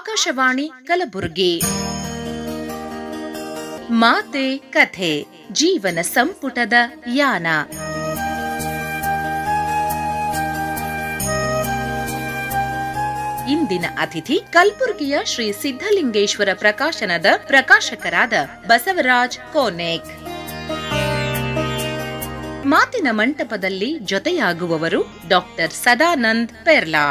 ಆಕಾಶವಾಣಿ ಕಲಬುರಗಿ ಮಾತೆ ಕಥೆ ಜೀವನ ಸಂಪುಟದ ಯಾನ ಇಂದಿನ ಅತಿಥಿ ಕಲಬುರಗಿಯ ಶ್ರೀ ಸಿದ್ಧಲಿಂಗೇಶ್ವರ ಪ್ರಕಾಶನದ ಪ್ರಕಾಶಕರಾದ ಬಸವರಾಜ್ ಕೋನೇಕ್ ಮಾತಿನ ಮಂಟಪದಲ್ಲಿ ಜೊತೆಯಾಗುವವರು ಡಾಕ್ಟರ್ ಸದಾನಂದ್ ಪೆರ್ಲಾ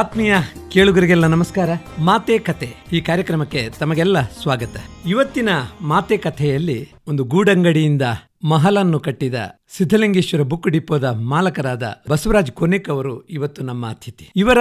ಆತ್ಮೀಯ ಕೇಳುಗರಿಗೆಲ್ಲ ನಮಸ್ಕಾರ ಮಾತೆ ಕಥೆ ಈ ಕಾರ್ಯಕ್ರಮಕ್ಕೆ ತಮಗೆಲ್ಲ ಸ್ವಾಗತ ಇವತ್ತಿನ ಮಾತೆ ಕಥೆಯಲ್ಲಿ ಒಂದು ಗೂಡಂಗಡಿಯಿಂದ ಮಹಲನ್ನು ಕಟ್ಟಿದ ಸಿದ್ಧಲಿಂಗೇಶ್ವರ ಬುಕ್ ಡಿಪೋದ ಮಾಲಕರಾದ ಬಸವರಾಜ್ ಕೊನೆಕ್ ಅವರು ಇವತ್ತು ನಮ್ಮ ಅತಿಥಿ ಇವರ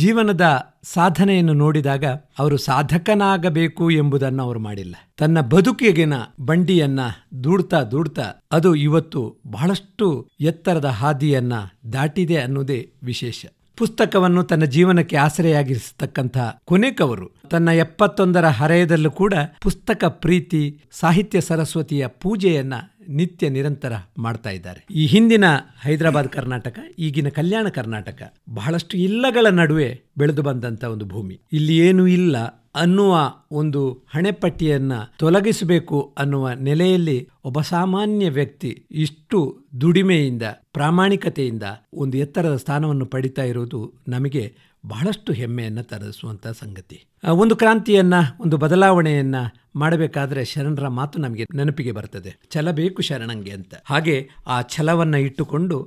ಜೀವನದ ಸಾಧನೆಯನ್ನು ನೋಡಿದಾಗ ಅವರು ಸಾಧಕನಾಗಬೇಕು ಎಂಬುದನ್ನು ಅವರು ಮಾಡಿಲ್ಲ ತನ್ನ ಬದುಕಿಗಿನ ಬಂಡಿಯನ್ನ ದೂಡ್ತಾ ದೂಡ್ತಾ ಅದು ಇವತ್ತು ಬಹಳಷ್ಟು ಎತ್ತರದ ಹಾದಿಯನ್ನ ದಾಟಿದೆ ಅನ್ನೋದೇ ವಿಶೇಷ ಪುಸ್ತಕವನ್ನು ತನ್ನ ಜೀವನಕ್ಕೆ ಆಸರೆಯಾಗಿಸ್ತಕ್ಕಂಥ ಕೊನೆಕವರು ತನ್ನ ಎಪ್ಪತ್ತೊಂದರ ಹರೆಯದಲ್ಲೂ ಕೂಡ ಪುಸ್ತಕ ಪ್ರೀತಿ ಸಾಹಿತ್ಯ ಸರಸ್ವತಿಯ ಪೂಜೆಯನ್ನು ನಿತ್ಯ ನಿರಂತರ ಮಾಡ್ತಾ ಇದ್ದಾರೆ ಈ ಹಿಂದಿನ ಹೈದರಾಬಾದ್ ಕರ್ನಾಟಕ ಈಗಿನ ಕಲ್ಯಾಣ ಕರ್ನಾಟಕ ಬಹಳಷ್ಟು ಇಲ್ಲಗಳ ನಡುವೆ ಬೆಳೆದು ಬಂದಂಥ ಒಂದು ಭೂಮಿ ಇಲ್ಲಿ ಏನೂ ಇಲ್ಲ ಅನ್ನುವ ಒಂದು ಹಣೆಪಟ್ಟಿಯನ್ನು ತೊಲಗಿಸಬೇಕು ಅನ್ನುವ ನೆಲೆಯಲ್ಲಿ ಒಬ್ಬ ಸಾಮಾನ್ಯ ವ್ಯಕ್ತಿ ಇಷ್ಟು ದುಡಿಮೆಯಿಂದ ಪ್ರಾಮಾಣಿಕತೆಯಿಂದ ಒಂದು ಎತ್ತರದ ಸ್ಥಾನವನ್ನು ಪಡಿತಾ ಇರುವುದು ನಮಗೆ ಬಹಳಷ್ಟು ಹೆಮ್ಮೆಯನ್ನು ತರಿಸುವಂಥ ಸಂಗತಿ ಒಂದು ಕ್ರಾಂತಿಯನ್ನು ಒಂದು ಬದಲಾವಣೆಯನ್ನು ಮಾಡಬೇಕಾದ್ರೆ ಶರಣರ ಮಾತು ನಮಗೆ ನೆನಪಿಗೆ ಬರ್ತದೆ ಛಲ ಬೇಕು ಶರಣಂಗೆ ಅಂತ ಹಾಗೆ ಆ ಛಲವನ್ನು ಇಟ್ಟುಕೊಂಡು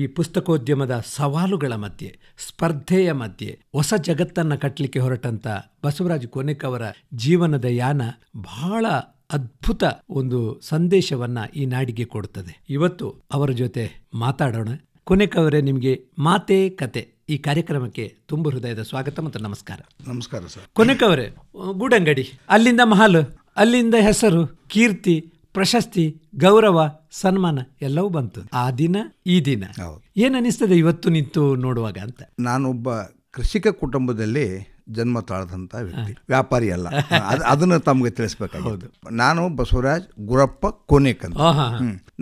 ಈ ಪುಸ್ತಕೋದ್ಯಮದ ಸವಾಲುಗಳ ಮಧ್ಯೆ ಸ್ಪರ್ಧೆಯ ಮಧ್ಯೆ ಹೊಸ ಜಗತ್ತನ್ನು ಕಟ್ಟಲಿಕ್ಕೆ ಹೊರಟಂತ ಬಸವರಾಜ್ ಕೊನೆಕ್ ಅವರ ಜೀವನದ ಯಾನ ಬಹಳ ಅದ್ಭುತ ಒಂದು ಸಂದೇಶವನ್ನ ಈ ನಾಡಿಗೆ ಕೊಡುತ್ತದೆ ಇವತ್ತು ಅವರ ಜೊತೆ ಮಾತಾಡೋಣ ಕೊನೆಕ್ ಅವರೇ ನಿಮಗೆ ಮಾತೆ ಕತೆ ಈ ಕಾರ್ಯಕ್ರಮಕ್ಕೆ ತುಂಬ ಹೃದಯದ ಸ್ವಾಗತ ಮತ್ತು ನಮಸ್ಕಾರ ನಮಸ್ಕಾರ ಸರ್ ಕೊನೆಕವರೇ ಅವರೇ ಗೂಡಂಗಡಿ ಅಲ್ಲಿಂದ ಮಹಲ್ ಅಲ್ಲಿಂದ ಹೆಸರು ಕೀರ್ತಿ ಪ್ರಶಸ್ತಿ ಗೌರವ ಸನ್ಮಾನ ಎಲ್ಲವೂ ಬಂತು ಆ ದಿನ ಈ ದಿನ ಏನನಿಸ್ತದೆ ಇವತ್ತು ನಿಂತು ನೋಡುವಾಗ ಅಂತ ನಾನೊಬ್ಬ ಕೃಷಿಕ ಕುಟುಂಬದಲ್ಲಿ ಜನ್ಮ ತಾಳದಂತ ವ್ಯಕ್ತಿ ವ್ಯಾಪಾರಿ ಅಲ್ಲ ಅದನ್ನ ತಮಗೆ ತಿಳಿಸ್ಬೇಕಾಗಿತ್ತು ನಾನು ಬಸವರಾಜ್ ಗುರಪ್ಪ ಕೋನೇಕ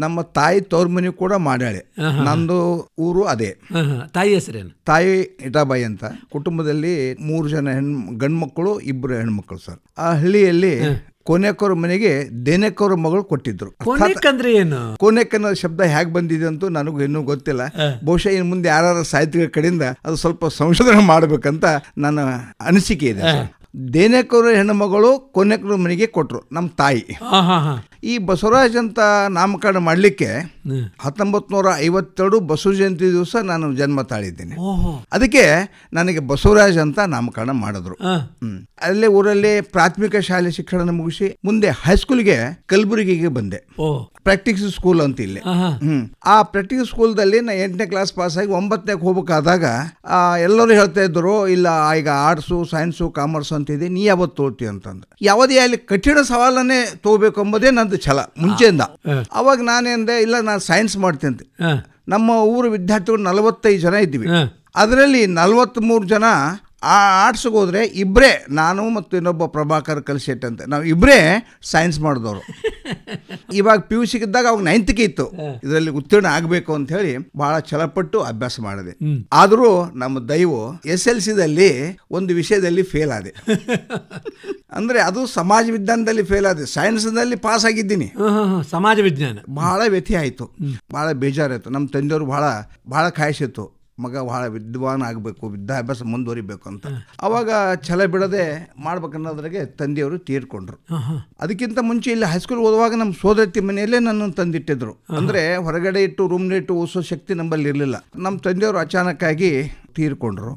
ನಮ್ಮ ತಾಯಿ ತವ್ರ ಕೂಡ ಮಾಡ್ಯಾಳೆ ನಂದು ಊರು ಅದೇ ತಾಯಿ ಹೆಸರೇನು ತಾಯಿ ಇಟಾಬಾಯಿ ಅಂತ ಕುಟುಂಬದಲ್ಲಿ ಮೂರು ಜನ ಹೆಣ್ ಗಂಡ್ಮಕ್ಕಳು ಇಬ್ಬರು ಹೆಣ್ಮಕ್ಳು ಸರ್ ಆ ಹಳ್ಳಿಯಲ್ಲಿ ಕೊನೆಕವ್ರ ಮನೆಗೆ ದೇನೇಕವ್ರ ಮಗಳು ಕೊಟ್ಟಿದ್ರು ಕೊನೆಕಂದ್ರೆ ಏನು ಕೊನೆಕನ ಶಬ್ದ ಹೇಗೆ ಬಂದಿದೆ ಅಂತೂ ನನಗೂ ಇನ್ನೂ ಗೊತ್ತಿಲ್ಲ ಬಹುಶಃ ಇನ್ನು ಮುಂದೆ ಯಾರ ಸಾಹಿತಿಗಳ ಕಡೆಯಿಂದ ಅದು ಸ್ವಲ್ಪ ಸಂಶೋಧನೆ ಮಾಡ್ಬೇಕಂತ ನನ್ನ ಅನಿಸಿಕೆ ಇದೆ ದೇನೆಕವ್ರ ಹೆಣ್ಣು ಮಗಳು ಕೊನೆಕರ ಮನೆಗೆ ಕೊಟ್ಟರು ನಮ್ಮ ತಾಯಿ ಈ ಬಸವರಾಜ್ ಅಂತ ನಾಮಕರಣ ಮಾಡಲಿಕ್ಕೆ ಹತ್ತೊಂಬತ್ತು ನೂರ ಐವತ್ತೆರಡು ಬಸವ ಜಯಂತಿ ದಿವಸ ನಾನು ಜನ್ಮ ತಾಳಿದ್ದೇನೆ ಅದಕ್ಕೆ ನನಗೆ ಬಸವರಾಜ್ ಅಂತ ನಾಮಕರಣ ಮಾಡಿದ್ರು ಅಲ್ಲೇ ಊರಲ್ಲಿ ಪ್ರಾಥಮಿಕ ಶಾಲೆ ಶಿಕ್ಷಣ ಮುಗಿಸಿ ಮುಂದೆ ಹೈಸ್ಕೂಲ್ಗೆ ಕಲಬುರಗಿಗೆ ಬಂದೆ ಪ್ರಾಕ್ಟಿಕ್ಸ್ ಸ್ಕೂಲ್ ಅಂತ ಇಲ್ಲಿ ಹ್ಮ್ ಆ ಪ್ರಾಕ್ಟಿಕಲ್ ಸ್ಕೂಲ್ದಲ್ಲಿ ನಾ ಎಂಟನೇ ಕ್ಲಾಸ್ ಪಾಸ್ ಆಗಿ ಒಂಬತ್ತನೇ ಹೋಗ್ಬೇಕಾದಾಗ ಎಲ್ಲರೂ ಹೇಳ್ತಾ ಇದ್ರು ಇಲ್ಲ ಈಗ ಆರ್ಟ್ಸು ಸೈನ್ಸು ಕಾಮರ್ಸ್ ಅಂತಿದೆ ನೀ ಯಾವತ್ತು ತೋಳ್ತಿ ಅಂತಂದ್ರೆ ಯಾವುದೇ ಅಲ್ಲಿ ಕಠಿಣ ಸವಾಲನ್ನೇ ತಗೋಬೇಕು ಎಂಬುದೇ ನನ್ನ ಅದು ಛಲ ಮುಂಚೆಯಿಂದ ಅವಾಗ ನಾನೇಂದೆ ಇಲ್ಲ ನಾನು ಸೈನ್ಸ್ ಮಾಡ್ತೀನಿ ಅಂತ ನಮ್ಮ ಊರು ವಿದ್ಯಾರ್ಥಿಗಳು ನಲವತ್ತೈದು ಜನ ಇದ್ದೀವಿ ಅದರಲ್ಲಿ ನಲವತ್ತ್ಮೂರು ಜನ ಆ ಆರ್ಟ್ಸ್ಗೆ ಹೋದರೆ ಇಬ್ಬರೇ ನಾನು ಮತ್ತು ಇನ್ನೊಬ್ಬ ಪ್ರಭಾಕರ್ ಕಲಿಸಿಟ್ಟಂತೆ ನಾವು ಇಬ್ಬರೇ ಸೈನ್ಸ್ ಮಾಡಿದವರು ಇವಾಗ ಪಿ ಯು ಸಿಗಿದ್ದಾಗ ಅವಾಗ ನೈನ್ತ್ಗೆ ಇತ್ತು ಇದರಲ್ಲಿ ಉತ್ತೀರ್ಣ ಆಗಬೇಕು ಅಂತ ಹೇಳಿ ಬಹಳ ಛಲಪಟ್ಟು ಅಭ್ಯಾಸ ಮಾಡಿದೆ ಆದರೂ ನಮ್ಮ ದೈವು ಎಸ್ ಎಲ್ ಸಿದಲ್ಲಿ ಒಂದು ವಿಷಯದಲ್ಲಿ ಫೇಲ್ ಆದೆ ಅಂದರೆ ಅದು ಸಮಾಜ ವಿಜ್ಞಾನದಲ್ಲಿ ಫೇಲ್ ಆದೆ ಸೈನ್ಸ್ನಲ್ಲಿ ಪಾಸ್ ಆಗಿದ್ದೀನಿ ಸಮಾಜ ವಿಜ್ಞಾನ ಬಹಳ ವ್ಯಥೆ ಆಯಿತು ಬಹಳ ಬೇಜಾರಾಯಿತು ನಮ್ಮ ತಂದೆಯವರು ಬಹಳ ಬಹಳ ಕಾಯಿಸಿತ್ತು ಮಗ ಬಹಳ ವಿದ್ವಾನ್ ಆಗಬೇಕು ವಿದ್ಯಾಭ್ಯಾಸ ಮುಂದುವರಿಬೇಕು ಅಂತ ಅವಾಗ ಛಲ ಬಿಡದೆ ಮಾಡ್ಬೇಕನ್ನೋದ್ರಾಗೆ ತಂದೆಯವರು ತೀರ್ಕೊಂಡ್ರು ಅದಕ್ಕಿಂತ ಮುಂಚೆ ಇಲ್ಲಿ ಹೈಸ್ಕೂಲ್ ಓದುವಾಗ ನಮ್ಮ ಸೋದರತಿ ಮನೆಯಲ್ಲೇ ನನ್ನನ್ನು ತಂದಿಟ್ಟಿದ್ರು ಅಂದರೆ ಹೊರಗಡೆ ಇಟ್ಟು ರೂಮ್ನಿಟ್ಟು ಇಟ್ಟು ಓದಿಸೋ ಶಕ್ತಿ ನಮ್ಮಲ್ಲಿ ಇರಲಿಲ್ಲ ನಮ್ಮ ತಂದೆಯವರು ಅಚಾನಕ್ಕಾಗಿ ತೀರ್ಕೊಂಡ್ರು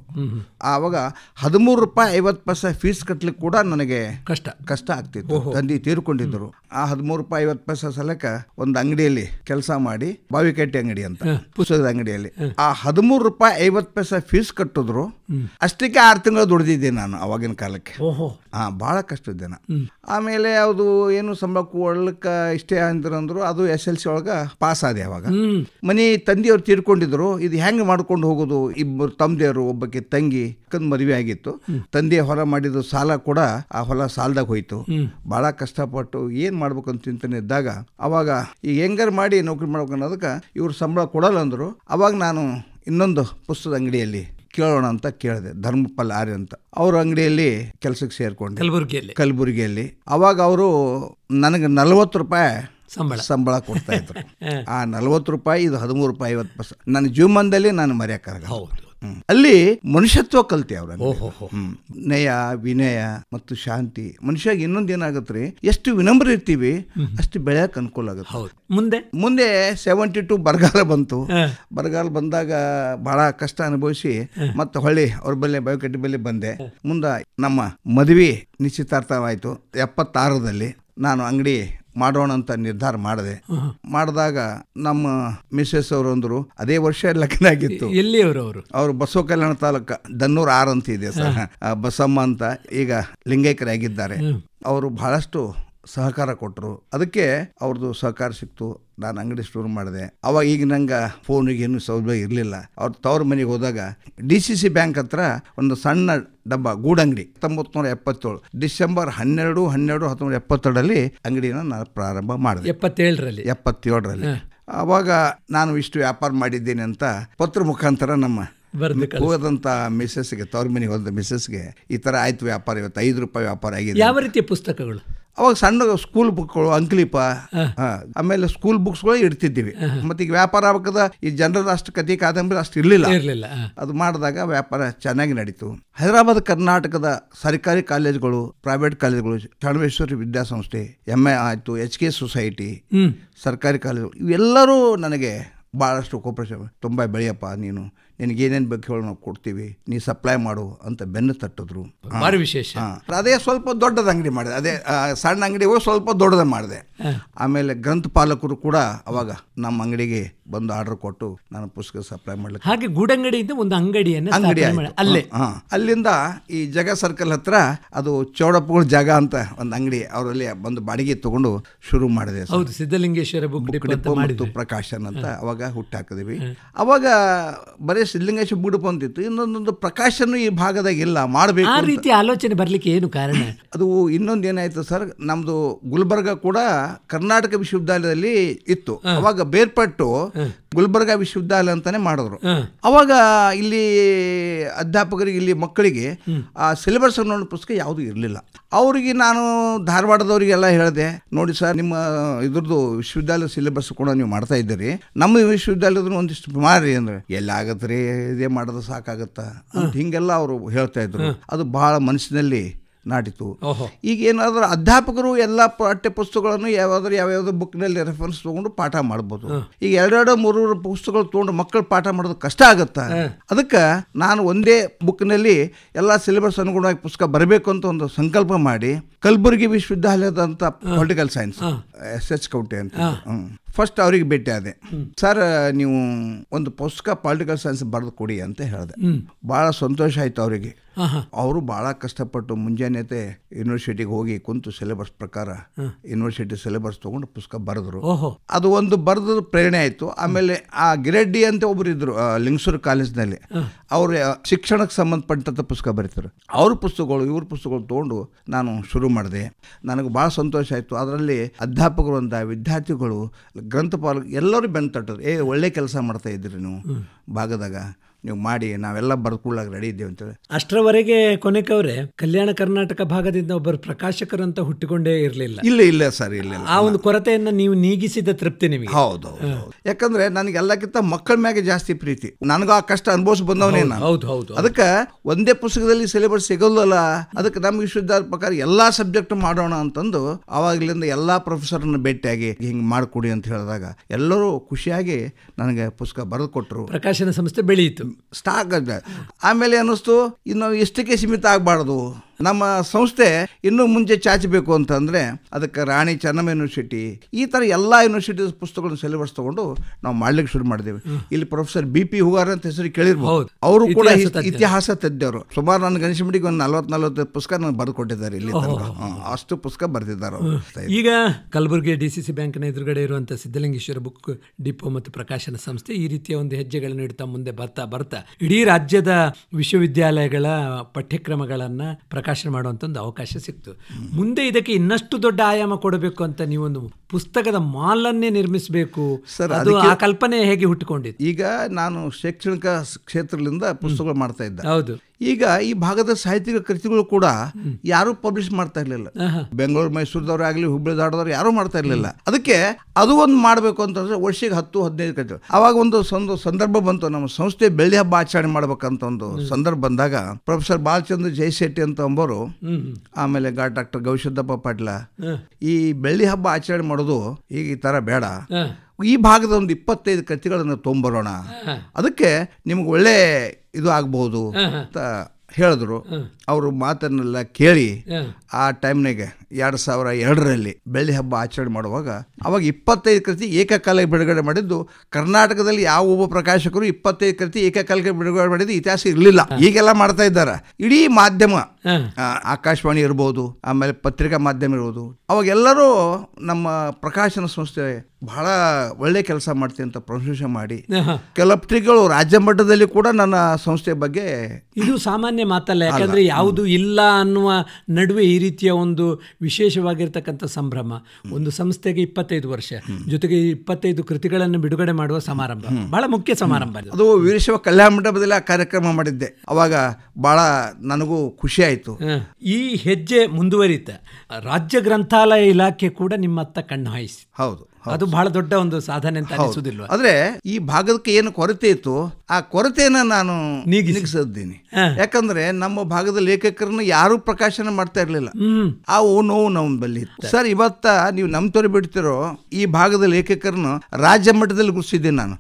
ಆವಾಗ ಹದಿಮೂರು ರೂಪಾಯಿ ಐವತ್ತು ಪೈಸೆ ಫೀಸ್ ಕಟ್ಟಲಿಕ್ಕೆ ಕೂಡ ನನಗೆ ಕಷ್ಟ ಕಷ್ಟ ಆಗ್ತಿತ್ತು ತಂದಿ ತೀರ್ಕೊಂಡಿದ್ರು ಆ ಹದಿಮೂರು ರೂಪಾಯಿ ಐವತ್ತು ಪೈಸೆ ಸಲಕ ಒಂದು ಅಂಗಡಿಯಲ್ಲಿ ಕೆಲಸ ಮಾಡಿ ಬಾವಿಕಟ್ಟೆ ಅಂಗಡಿ ಅಂತ ಪುಸ್ತಕದ ಅಂಗಡಿಯಲ್ಲಿ ಆ ಹದಿಮೂರು ರೂಪಾಯಿ ಐವತ್ತು ಪೈಸೆ ಫೀಸ್ ಕಟ್ಟಿದ್ರು ಅಷ್ಟಕ್ಕೆ ಆರು ತಿಂಗಳು ದುಡ್ದಿದ್ದೆ ನಾನು ಅವಾಗಿನ ಕಾಲಕ್ಕೆ ಹಾ ಬಹಳ ಕಷ್ಟ ದಿನ ಆಮೇಲೆ ಅದು ಏನು ಸಂಬಳ ಕೊಡ್ಲಿಕ್ಕ ಇಷ್ಟೇ ಅಂದ್ರಂದ್ರು ಅದು ಎಸ್ ಎಲ್ ಸಿ ಒಳಗ ಪಾಸ್ ಆದೆ ಅವಾಗ ಮನೆ ತಂದಿಯವ್ರು ತೀರ್ಕೊಂಡಿದ್ರು ಇದು ಹೆಂಗ್ ಮಾಡ್ಕೊಂಡು ಹೋಗೋದು ಇಬ್ಬರು ತಮ್ಮದೇವರು ಒಬ್ಬಕ್ಕೆ ತಂಗಿ ಅಕ್ಕನ ಮದುವೆ ಆಗಿತ್ತು ತಂದೆ ಹೊಲ ಮಾಡಿದ ಸಾಲ ಕೂಡ ಆ ಹೊಲ ಸಾಲದಾಗ ಹೋಯ್ತು ಬಹಳ ಕಷ್ಟಪಟ್ಟು ಏನ್ ಮಾಡ್ಬೇಕು ಅಂತ ಚಿಂತನೆ ಇದ್ದಾಗ ಅವಾಗ ಈ ಹೆಂಗಾರು ಮಾಡಿ ನೌಕರಿ ಮಾಡ್ಬೇಕು ಅನ್ನೋದಕ್ಕೆ ಇವ್ರು ಸಂಬಳ ಕೊಡಲ್ಲ ಅಂದ್ರು ಅವಾಗ ನಾನು ಇನ್ನೊಂದು ಪುಸ್ತಕ ಅಂಗಡಿಯಲ್ಲಿ ಕೇಳೋಣ ಅಂತ ಕೇಳಿದೆ ಧರ್ಮಪಲ್ ಆರ್ಯ ಅಂತ ಅವ್ರ ಅಂಗಡಿಯಲ್ಲಿ ಕೆಲಸಕ್ಕೆ ಸೇರ್ಕೊಂಡೆ ಕಲಬುರಗಿಯಲ್ಲಿ ಕಲಬುರಗಿಯಲ್ಲಿ ಅವಾಗ ಅವರು ನನಗೆ ನಲವತ್ತು ರೂಪಾಯಿ ಸಂಬಳ ಸಂಬಳ ಕೊಡ್ತಾ ಇದ್ರು ಆ ನಲವತ್ತು ರೂಪಾಯಿ ಇದು ಹದಿಮೂರು ರೂಪಾಯಿ ಐವತ್ತು ಪರ್ಸೆಂಟ್ ನನ್ನ ಜೀವಮಾನದಲ್ಲಿ ನಾನು ಮರೆಯಕ್ಕಾಗ ಹೌದು ಅಲ್ಲಿ ಮನುಷ್ಯತ್ವ ಕಲ್ತೆ ಅವ್ರ ನಯ ವಿನಯ ಮತ್ತು ಶಾಂತಿ ಮನುಷ್ಯಾಗ ಇನ್ನೊಂದ್ ಏನಾಗತ್ರಿ ಎಷ್ಟು ವಿನಮ್ರ ಇರ್ತೀವಿ ಅಷ್ಟು ಬೆಳೆಯಕ್ ಅನುಕೂಲ ಆಗುತ್ತೆ ಮುಂದೆ ಮುಂದೆ ಸೆವೆಂಟಿ ಟು ಬರಗಾಲ ಬಂತು ಬರಗಾಲ ಬಂದಾಗ ಬಹಳ ಕಷ್ಟ ಅನುಭವಿಸಿ ಮತ್ತೆ ಹೊಳ್ಳಿ ಅವ್ರ ಬಲ್ಲೆ ಬಯೋಕೆಟ್ ಬಲ್ಲಿ ಬಂದೆ ಮುಂದ ನಮ್ಮ ಮದುವೆ ನಿಶ್ಚಿತಾರ್ಥವಾಯ್ತು ಎಪ್ಪತ್ತಾರದಲ್ಲಿ ನಾನು ಅಂಗಡಿ ಮಾಡೋಣ ಅಂತ ನಿರ್ಧಾರ ಮಾಡಿದೆ ಮಾಡಿದಾಗ ನಮ್ಮ ಮಿಸ್ಸಸ್ ಅವರು ಅದೇ ವರ್ಷ ಲಗ್ನ ಆಗಿತ್ತು ಎಲ್ಲಿಯವರು ಅವರು ಅವರು ಬಸವ ಕಲ್ಯಾಣ ತಾಲೂಕ ದನ್ನೂರ್ ಆರ್ ಅಂತ ಇದೆ ಸರ್ ಬಸಮ್ಮ ಅಂತ ಈಗ ಲಿಂಗೈಕರಾಗಿದ್ದಾರೆ ಅವರು ಬಹಳಷ್ಟು ಸಹಕಾರ ಕೊಟ್ಟರು ಅದಕ್ಕೆ ಅವ್ರದ್ದು ಸಹಕಾರ ಸಿಕ್ತು ನಾನು ಅಂಗಡಿ ಸ್ಟೋರ್ ಮಾಡಿದೆ ಅವಾಗ ಈಗ ನಂಗೆ ಫೋನಿಗೆ ಏನು ಸೌಲಭ್ಯ ಇರಲಿಲ್ಲ ಅವ್ರ ತವ್ರ ಮನೆಗೆ ಹೋದಾಗ ಡಿ ಸಿ ಸಿ ಬ್ಯಾಂಕ್ ಹತ್ರ ಒಂದು ಸಣ್ಣ ಡಬ್ಬ ಗೂಡಂಗಡಿ ಹತ್ತೊಂಬತ್ತು ನೂರ ಎಪ್ಪತ್ತೇಳು ಡಿಸೆಂಬರ್ ಹನ್ನೆರಡು ಹನ್ನೆರಡು ಹತ್ತೊಂಬತ್ತು ಎಪ್ಪತ್ತೆರಡರಲ್ಲಿ ಅಂಗಡಿನ ನಾನು ಪ್ರಾರಂಭ ಮಾಡಿದೆ ಎಪ್ಪತ್ತೇಳರಲ್ಲಿ ಎಪ್ಪತ್ತೇಳರಲ್ಲಿ ಅವಾಗ ನಾನು ಇಷ್ಟು ವ್ಯಾಪಾರ ಮಾಡಿದ್ದೇನೆ ಅಂತ ಪತ್ರ ಮುಖಾಂತರ ನಮ್ಮ ಹೋದಂತ ಮಿಸ್ಸಸ್ಗೆ ತವ್ರ ಮನೆಗೆ ಹೋದ ಮಿಸ್ಸಸ್ಗೆ ಈ ಥರ ಆಯ್ತು ವ್ಯಾಪಾರ ಇವತ್ತು ಐದು ರೂಪಾಯಿ ವ್ಯಾಪಾರ ಆಗಿದೆ ಯಾವ ರೀತಿಯ ಪುಸ್ತಕಗಳು ಅವಾಗ ಸಣ್ಣ ಸ್ಕೂಲ್ ಬುಕ್ಗಳು ಅಂಕ್ಲಿಪ ಆಮೇಲೆ ಸ್ಕೂಲ್ ಬುಕ್ಸ್ಗಳೇ ಇಡ್ತಿದ್ದೀವಿ ಮತ್ತೆ ಈಗ ವ್ಯಾಪಾರ ಆಗದ ಈ ಜನರ ಅಷ್ಟು ಕಥೆ ಕಾದಂಬರಿ ಅಷ್ಟು ಇರ್ಲಿಲ್ಲ ಇರ್ಲಿಲ್ಲ ಅದು ಮಾಡಿದಾಗ ವ್ಯಾಪಾರ ಚೆನ್ನಾಗಿ ನಡೀತು ಹೈದರಾಬಾದ್ ಕರ್ನಾಟಕದ ಸರ್ಕಾರಿ ಕಾಲೇಜ್ಗಳು ಪ್ರೈವೇಟ್ ಕಾಲೇಜ್ಗಳು ಚನ್ನವೇಶ್ವರಿ ವಿದ್ಯಾಸಂಸ್ಥೆ ಎಮ್ ಎ ಆಯಿತು ಎಚ್ ಕೆ ಸೊಸೈಟಿ ಸರ್ಕಾರಿ ಕಾಲೇಜು ಇವೆಲ್ಲರೂ ನನಗೆ ಭಾಳಷ್ಟು ಕೋಪರೇಷನ್ ತುಂಬ ಬೆಳೆಯಪ್ಪ ನೀನು ನಿನಗೇನೇನು ಬೇಕು ಹೇಳಿ ನಾವು ಕೊಡ್ತೀವಿ ನೀ ಸಪ್ಲೈ ಮಾಡು ಅಂತ ಬೆನ್ನು ತಟ್ಟಿದ್ರು ವಿಶೇಷ ಅದೇ ಸ್ವಲ್ಪ ದೊಡ್ಡದ ಅಂಗಡಿ ಮಾಡಿದೆ ಅದೇ ಸಣ್ಣ ಅಂಗಡಿ ಸ್ವಲ್ಪ ದೊಡ್ಡದ ಮಾಡಿದೆ ಆಮೇಲೆ ಗ್ರಂಥಪಾಲಕರು ಕೂಡ ಅವಾಗ ನಮ್ಮ ಅಂಗಡಿಗೆ ಬಂದು ಆರ್ಡರ್ ಕೊಟ್ಟು ನಾನು ಪುಸ್ತಕ ಸಪ್ಲೈ ಮಾಡ್ಲಿಕ್ಕೆ ಹಾಗೆ ಗೂಡಂಗಡಿಯಿಂದ ಒಂದು ಅಂಗಡಿಯನ್ನು ಅಂಗಡಿ ಅಲ್ಲೇ ಅಲ್ಲಿಂದ ಈ ಜಗ ಸರ್ಕಲ್ ಹತ್ರ ಅದು ಚೌಡಪ್ಪಗಳ ಜಾಗ ಅಂತ ಒಂದು ಅಂಗಡಿ ಅವರಲ್ಲಿ ಬಂದು ಬಾಡಿಗೆ ತಗೊಂಡು ಶುರು ಮಾಡಿದೆ ಹೌದು ಸಿದ್ಧಲಿಂಗೇಶ್ವರ ಬುಕ್ ಪ್ರಕಾಶನ್ ಅಂತ ಅವಾಗ ಹುಟ್ಟಾಕಿದೀವಿ ಅವಾಗ ಬರೀ ಸಿದ್ಧಲಿಂಗೇಶ ಬೂಡಪ್ಪ ಅಂತಿತ್ತು ಇನ್ನೊಂದೊಂದು ಪ್ರಕಾಶನ ಈ ಭಾಗದಾಗ ಇಲ್ಲ ಮಾಡಬೇಕು ಆ ರೀತಿ ಆಲೋಚನೆ ಬರಲಿಕ್ಕೆ ಏನು ಕಾರಣ ಅದು ಇನ್ನೊಂದು ಏನಾಯ್ತು ಸರ್ ನಮ್ದು ಗುಲ್ಬರ್ಗ ಕೂಡ ಕರ್ನಾಟಕ ವಿಶ್ವವಿದ್ಯಾಲಯದಲ್ಲಿ ಇತ್ತು ಅವಾಗ ಬೇರ್ಪಟ್ಟು ಗುಲ್ಬರ್ಗ ವಿಶ್ವವಿದ್ಯಾಲಯ ಅಂತಾನೆ ಮಾಡಿದ್ರು ಅವಾಗ ಇಲ್ಲಿ ಅಧ್ಯಾಪಕರಿಗೆ ಇಲ್ಲಿ ಮಕ್ಕಳಿಗೆ ಆ ಸಿಲೆಬಸ್ ಅನ್ನೋ ಪುಸ್ತಕ ಯಾವುದು ಇರಲಿಲ್ಲ ಅವರಿಗೆ ನಾನು ಧಾರವಾಡದವರಿಗೆಲ್ಲ ಹೇಳಿದೆ ನೋಡಿ ಸರ್ ನಿಮ್ಮ ಇದ್ರದ್ದು ವಿಶ್ವವಿದ್ಯಾಲಯ ಸಿಲೆಬಸ್ ಕೂಡ ನೀವು ಮಾಡ್ತಾ ಇದ್ದೀರಿ ನಮ್ಮ ವಿಶ್ವವಿದ್ಯಾಲಯದ ಒಂದಿಷ್ಟು ಮಾಡ್ರಿ ಅಂದ್ರೆ ಎಲ್ಲ ಆಗತ್ರಿ ಇದೇ ಇದೇ ಮಾಡೋದು ಸಾಕಾಗತ್ತ ಅಂತ ಹೀಗೆಲ್ಲ ಅವರು ಹೇಳ್ತಾ ಇದ್ರು ಅದು ಬಹಳ ಮನಸ್ಸಿನಲ್ಲಿ ನಾಟಿತು ಈಗ ಏನಾದರೂ ಅಧ್ಯಾಪಕರು ಎಲ್ಲ ಪಠ್ಯ ಪುಸ್ತಕಗಳನ್ನು ಯಾವ್ದಾದ್ರು ಯಾವ್ಯಾವ್ದು ಬುಕ್ನಲ್ಲಿ ರೆಫರೆನ್ಸ್ ತೊಗೊಂಡು ಪಾಠ ಮಾಡ್ಬೋದು ಈಗ ಎರಡೆರಡು ಮೂರು ಪುಸ್ತಕಗಳು ತೊಗೊಂಡು ಮಕ್ಕಳು ಪಾಠ ಮಾಡೋದು ಕಷ್ಟ ಆಗುತ್ತಾ ಅದಕ್ಕೆ ನಾನು ಒಂದೇ ಬುಕ್ನಲ್ಲಿ ಎಲ್ಲ ಸಿಲೆಬಸ್ ಅನುಗುಣವಾಗಿ ಪುಸ್ತಕ ಬರಬೇಕು ಅಂತ ಒಂದು ಸಂಕಲ್ಪ ಮಾಡಿ ಕಲಬುರಗಿ ವಿಶ್ವವಿದ್ಯಾಲಯದಂತ political science S H Kaute ಅಂತ ಫಸ್ಟ್ ಅವ್ರಿಗೆ ಭೇಟಿ ಆದೆ ಸರ್ ನೀವು ಒಂದು ಪುಸ್ತಕ ಪೊಲಿಟಿಕಲ್ ಸೈನ್ಸ್ ಬರೆದು ಕೊಡಿ ಅಂತ ಹೇಳಿದೆ ಬಹಳ ಸಂತೋಷ ಆಯ್ತು ಅವರಿಗೆ ಅವರು ಬಹಳ ಕಷ್ಟಪಟ್ಟು ಮುಂಜಾನೆ ಯೂನಿವರ್ಸಿಟಿಗೆ ಹೋಗಿ ಕುಂತು ಸಿಲೆಬಸ್ ಪ್ರಕಾರ ಯೂನಿವರ್ಸಿಟಿ ಸಿಲೆಬಸ್ ತಗೊಂಡು ಪುಸ್ತಕ ಬರೆದ್ರು ಅದು ಒಂದು ಬರೆದ ಪ್ರೇರಣೆ ಆಯ್ತು ಆಮೇಲೆ ಆ ಗಿರಡ್ಡಿ ಅಂತ ಒಬ್ರು ಇದ್ರು ಲಿಂಗಸೂರು ಕಾಲೇಜ್ನಲ್ಲಿ ಅವರು ಶಿಕ್ಷಣಕ್ಕೆ ಸಂಬಂಧಪಟ್ಟಂತ ಪುಸ್ತಕ ಬರೀತಾರೆ ಅವ್ರ ಪುಸ್ತಕಗಳು ಇವ್ರ ಪುಸ್ತಕಗಳು ತಗೊಂಡು ನಾನು ಶುರು ಮಾಡಿದೆ ನನಗೆ ಭಾಳ ಸಂತೋಷ ಆಯಿತು ಅದರಲ್ಲಿ ಅಧ್ಯಾಪಕರು ಅಂತ ವಿದ್ಯಾರ್ಥಿಗಳು ಗ್ರಂಥಪಾಲ ಎಲ್ಲರೂ ಬೆನ್ನು ತಟ್ಟರು ಏ ಒಳ್ಳೆ ಕೆಲಸ ಮಾಡ್ತಾ ಇದ್ರಿ ನೀವು ಭಾಗದಾಗ ನೀವು ಮಾಡಿ ನಾವೆಲ್ಲ ಬರ್ಕೊಳ್ಳಕ್ ರೆಡಿ ಇದ್ದೇವೆ ಅಂತೇಳಿ ಅಷ್ಟರವರೆಗೆ ಕೊನೆಕವ್ರೆ ಕಲ್ಯಾಣ ಕರ್ನಾಟಕ ಭಾಗದಿಂದ ಒಬ್ಬರು ಪ್ರಕಾಶಕರಂತ ಹುಟ್ಟಿಕೊಂಡೇ ಇರಲಿಲ್ಲ ಇಲ್ಲ ಇಲ್ಲ ಸರ್ ಇಲ್ಲ ಆ ಒಂದು ಕೊರತೆಯನ್ನು ನೀವು ನೀಗಿಸಿದ ತೃಪ್ತಿ ನಿಮಗೆ ಹೌದು ಯಾಕಂದ್ರೆ ನನಗೆ ಎಲ್ಲಕ್ಕಿಂತ ಮಕ್ಕಳ ಮ್ಯಾಗೆ ಜಾಸ್ತಿ ಪ್ರೀತಿ ನನಗೂ ಆ ಕಷ್ಟ ಅನುಭವಿಸಿ ಬಂದವನೇ ಹೌದು ಹೌದು ಅದಕ್ಕೆ ಒಂದೇ ಪುಸ್ತಕದಲ್ಲಿ ಸಿಲೆಬಸ್ ಸಿಗಲ್ಲಲ್ಲ ಅದಕ್ಕೆ ನಮ್ಗೆ ವಿಶ್ವವಿದ್ಯಾಲಯ ಪ್ರಕಾರ ಎಲ್ಲಾ ಸಬ್ಜೆಕ್ಟ್ ಮಾಡೋಣ ಅಂತಂದು ಆವಾಗಲಿಂದ ಎಲ್ಲಾ ಪ್ರೊಫೆಸರ್ನ ಭೇಟಿಯಾಗಿ ಹಿಂಗೆ ಮಾಡಿಕೊಡಿ ಅಂತ ಹೇಳಿದಾಗ ಎಲ್ಲರೂ ಖುಷಿಯಾಗಿ ನನಗೆ ಪುಸ್ತಕ ಬರೆದು ಕೊಟ್ಟರು ಪ್ರಕಾಶನ ಸಂಸ್ಥೆ ಬೆಳೆಯಿತು ಸ್ಟಾಕ್ ಆಮೇಲೆ ಅನ್ನಿಸ್ತು ಇನ್ನು ಎಷ್ಟಕ್ಕೆ ಸೀಮಿತ ಆಗಬಾರ್ದು ನಮ್ಮ ಸಂಸ್ಥೆ ಇನ್ನು ಮುಂಚೆ ಚಾಚಬೇಕು ಅಂತಂದರೆ ಅದಕ್ಕೆ ರಾಣಿ ಚೆನ್ನಮ್ಮ ಯೂನಿವರ್ಸಿಟಿ ಈ ಥರ ಎಲ್ಲ ಯೂನಿವರ್ಸಿಟಿ ಪುಸ್ತಕಗಳನ್ನು ಸಿಲೆಬಸ್ ತಗೊಂಡು ನಾವು ಮಾಡ್ಲಿಕ್ಕೆ ಶುರು ಮಾಡಿದ್ದೇವೆ ಇಲ್ಲಿ ಪ್ರೊಫೆಸರ್ ಬಿ ಪಿ ಹುಗಾರ್ ಅಂತ ಹೆಸರು ಕೇಳಿರ್ಬೋದು ಅವರು ಕೂಡ ಇತಿಹಾಸ ತೆದ್ದವರು ಸುಮಾರು ನನ್ನ ಗಣೇಶ ಮಟ್ಟಿಗೆ ಒಂದು ನಲ್ವತ್ ನಲ್ವತ್ತು ಪುಸ್ತಕ ನನಗೆ ಬರೆದುಕೊಟ್ಟಿದ್ದಾರೆ ಇಲ್ಲಿ ಅಷ್ಟು ಪುಸ್ತಕ ಬರೆದಿದ್ದಾರೆ ಈಗ ಕಲಬುರಗಿ ಡಿ ಸಿ ಸಿ ಬ್ಯಾಂಕ್ನ ಎದುರುಗಡೆ ಇರುವಂಥ ಸಿದ್ದಲಿಂಗೇಶ್ವರ ಬುಕ್ ಡಿಪೋ ಮತ್ತು ಪ್ರಕಾಶನ ಸಂಸ್ಥೆ ಈ ರೀತಿಯ ಒಂದು ಹೆಜ್ಜೆಗಳನ್ನು ಇಡ್ತಾ ಮುಂದೆ ಬರ್ತಾ ಬರ್ತಾ ಇಡೀ ರಾಜ್ಯದ ವಿಶ್ವವಿದ್ಯಾಲಯಗಳ ಪಠ್ಯಕ್ರಮಗಳನ್ನ ಪ್ರಕಾಶ ಪ್ರಕಾಶನ ಮಾಡುವಂಥ ಒಂದು ಅವಕಾಶ ಸಿಕ್ತು ಮುಂದೆ ಇದಕ್ಕೆ ಇನ್ನಷ್ಟು ದೊಡ್ಡ ಆಯಾಮ ಕೊಡಬೇಕು ಅಂತ ನೀವೊಂದು ಪುಸ್ತಕದ ಮಾಲನ್ನೇ ನಿರ್ಮಿಸಬೇಕು ಸರ್ ಅದು ಆ ಕಲ್ಪನೆ ಹೇಗೆ ಹುಟ್ಟಿಕೊಂಡಿತ್ತು ಈಗ ನಾನು ಶೈಕ್ಷಣಿಕ ಕ್ಷೇತ್ರದಿಂದ ಪುಸ್ತಕಗಳು ಮಾಡ್ತಾ ಇದ್ದೆ ಹೌದು ಈಗ ಈ ಭಾಗದ ಸಾಹಿತ್ಯಿಕ ಕೃತಿಗಳು ಕೂಡ ಯಾರು ಪಬ್ಲಿಷ್ ಮಾಡ್ತಾ ಇರಲಿಲ್ಲ ಬೆಂಗಳೂರು ಮೈಸೂರದವ್ರು ಆಗಲಿ ದಾಡದವ್ರು ಯಾರು ಮಾಡ್ತಾ ಇರಲಿಲ್ಲ ಅದಕ್ಕೆ ಅದು ಒಂದು ಮಾಡಬೇಕು ಅಂತಂದ್ರೆ ವರ್ಷಕ್ಕೆ ಹತ್ತು ಹದಿನೈದು ಕೃತಿಗಳು ಅವಾಗ ಒಂದು ಸಂದ ಸಂದರ್ಭ ಬಂತು ನಮ್ಮ ಸಂಸ್ಥೆ ಬೆಳ್ಳಿ ಹಬ್ಬ ಆಚರಣೆ ಮಾಡ್ಬೇಕಂತ ಒಂದು ಸಂದರ್ಭ ಬಂದಾಗ ಪ್ರೊಫೆಸರ್ ಬಾಲಚಂದ್ರ ಜಯಶೆಟ್ಟಿ ಅಂತ ಅಂಬೋರು ಆಮೇಲೆ ಗಾ ಡಾಕ್ಟರ್ ಗೌಶದ್ದಪ್ಪ ಪಾಟೀಲ ಈ ಬೆಳ್ಳಿ ಹಬ್ಬ ಆಚರಣೆ ಮಾಡೋದು ಈಗ ಈ ತರ ಬೇಡ ಈ ಭಾಗದ ಒಂದು ಇಪ್ಪತ್ತೈದು ಕೃತಿಗಳನ್ನು ತೊಂಬರೋಣ ಅದಕ್ಕೆ ನಿಮ್ಗೆ ಒಳ್ಳೆ ಇದು ಆಗ್ಬೋದು ಅಂತ ಹೇಳಿದ್ರು ಅವರು ಮಾತನ್ನೆಲ್ಲ ಕೇಳಿ ಆ ಟೈಮ್ನಾಗೆ ಎರಡ್ ಸಾವಿರ ಎರಡರಲ್ಲಿ ಬೆಳ್ಳಿ ಹಬ್ಬ ಆಚರಣೆ ಮಾಡುವಾಗ ಅವಾಗ ಇಪ್ಪತ್ತೈದು ಕೃತಿ ಏಕಕಾಲಕ್ಕೆ ಬಿಡುಗಡೆ ಮಾಡಿದ್ದು ಕರ್ನಾಟಕದಲ್ಲಿ ಯಾವ ಒಬ್ಬ ಪ್ರಕಾಶಕರು ಇಪ್ಪತ್ತೈದು ಕೃತಿ ಏಕಕಾಲಕ್ಕೆ ಬಿಡುಗಡೆ ಮಾಡಿದ್ದು ಇತಿಹಾಸ ಇರಲಿಲ್ಲ ಈಗೆಲ್ಲ ಮಾಡ್ತಾ ಇದ್ದಾರೆ ಇಡೀ ಮಾಧ್ಯಮ ಆಕಾಶವಾಣಿ ಇರ್ಬೋದು ಆಮೇಲೆ ಪತ್ರಿಕಾ ಮಾಧ್ಯಮ ಇರ್ಬೋದು ಅವಾಗೆಲ್ಲರೂ ನಮ್ಮ ಪ್ರಕಾಶನ ಸಂಸ್ಥೆ ಬಹಳ ಒಳ್ಳೆ ಕೆಲಸ ಮಾಡ್ತೀನಿ ಅಂತ ಪ್ರಶಂಸೆ ಮಾಡಿ ಕೆಲವು ರಾಜ್ಯ ಮಟ್ಟದಲ್ಲಿ ಕೂಡ ನನ್ನ ಸಂಸ್ಥೆ ಬಗ್ಗೆ ಇದು ಸಾಮಾನ್ಯ ಮಾತಲ್ಲ ಯಾಕಂದ್ರೆ ಯಾವುದು ಇಲ್ಲ ಅನ್ನುವ ನಡುವೆ ಈ ರೀತಿಯ ಒಂದು ವಿಶೇಷವಾಗಿರ್ತಕ್ಕಂಥ ಸಂಭ್ರಮ ಒಂದು ಸಂಸ್ಥೆಗೆ ಇಪ್ಪತ್ತೈದು ವರ್ಷ ಜೊತೆಗೆ ಇಪ್ಪತ್ತೈದು ಕೃತಿಗಳನ್ನು ಬಿಡುಗಡೆ ಮಾಡುವ ಸಮಾರಂಭ ಬಹಳ ಮುಖ್ಯ ಸಮಾರಂಭ ಅದು ವೀರಶಿವ ಕಲ್ಯಾಣ ಮಂಟಪದಲ್ಲಿ ಆ ಕಾರ್ಯಕ್ರಮ ಮಾಡಿದ್ದೆ ಅವಾಗ ಬಹಳ ನನಗೂ ಖುಷಿ ಆಯಿತು ಈ ಹೆಜ್ಜೆ ಮುಂದುವರಿತ ರಾಜ್ಯ ಗ್ರಂಥಾಲಯ ಇಲಾಖೆ ಕೂಡ ನಿಮ್ಮತ್ತ ಕಣ್ಣು ಹಾಯಿಸಿ ಹೌದು ಅದು ಬಹಳ ದೊಡ್ಡ ಒಂದು ಸಾಧನೆ ಅಂತ ಅನಿಸುದಿಲ್ಲ ಆದ್ರೆ ಈ ಭಾಗಕ್ಕೆ ಏನು ಕೊರತೆ ಇತ್ತು ಆ ಕೊರತೆಯನ್ನ ನಾನು ನೀಗಿಸಿದ್ದೀನಿ ಯಾಕಂದ್ರೆ ನಮ್ಮ ಭಾಗದ ಲೇಖಕರನ್ನ ಯಾರು ಪ್ರಕಾಶನ ಮಾಡ್ತಾ ಇರಲಿಲ್ಲ ಆ ಓ ನೋವು ನಮ್ಮ ಸರ್ ಇವತ್ತ ನೀವು ನಮ್ ತೋರಿ ಬಿಡ್ತಿರೋ ಈ ಭಾಗದ ಲೇಖಕರನ್ನು ರಾಜ್ಯ ಮಟ್ಟದಲ್ಲಿ ಗುರುಸಿದ್ದೀನಿ ನಾನು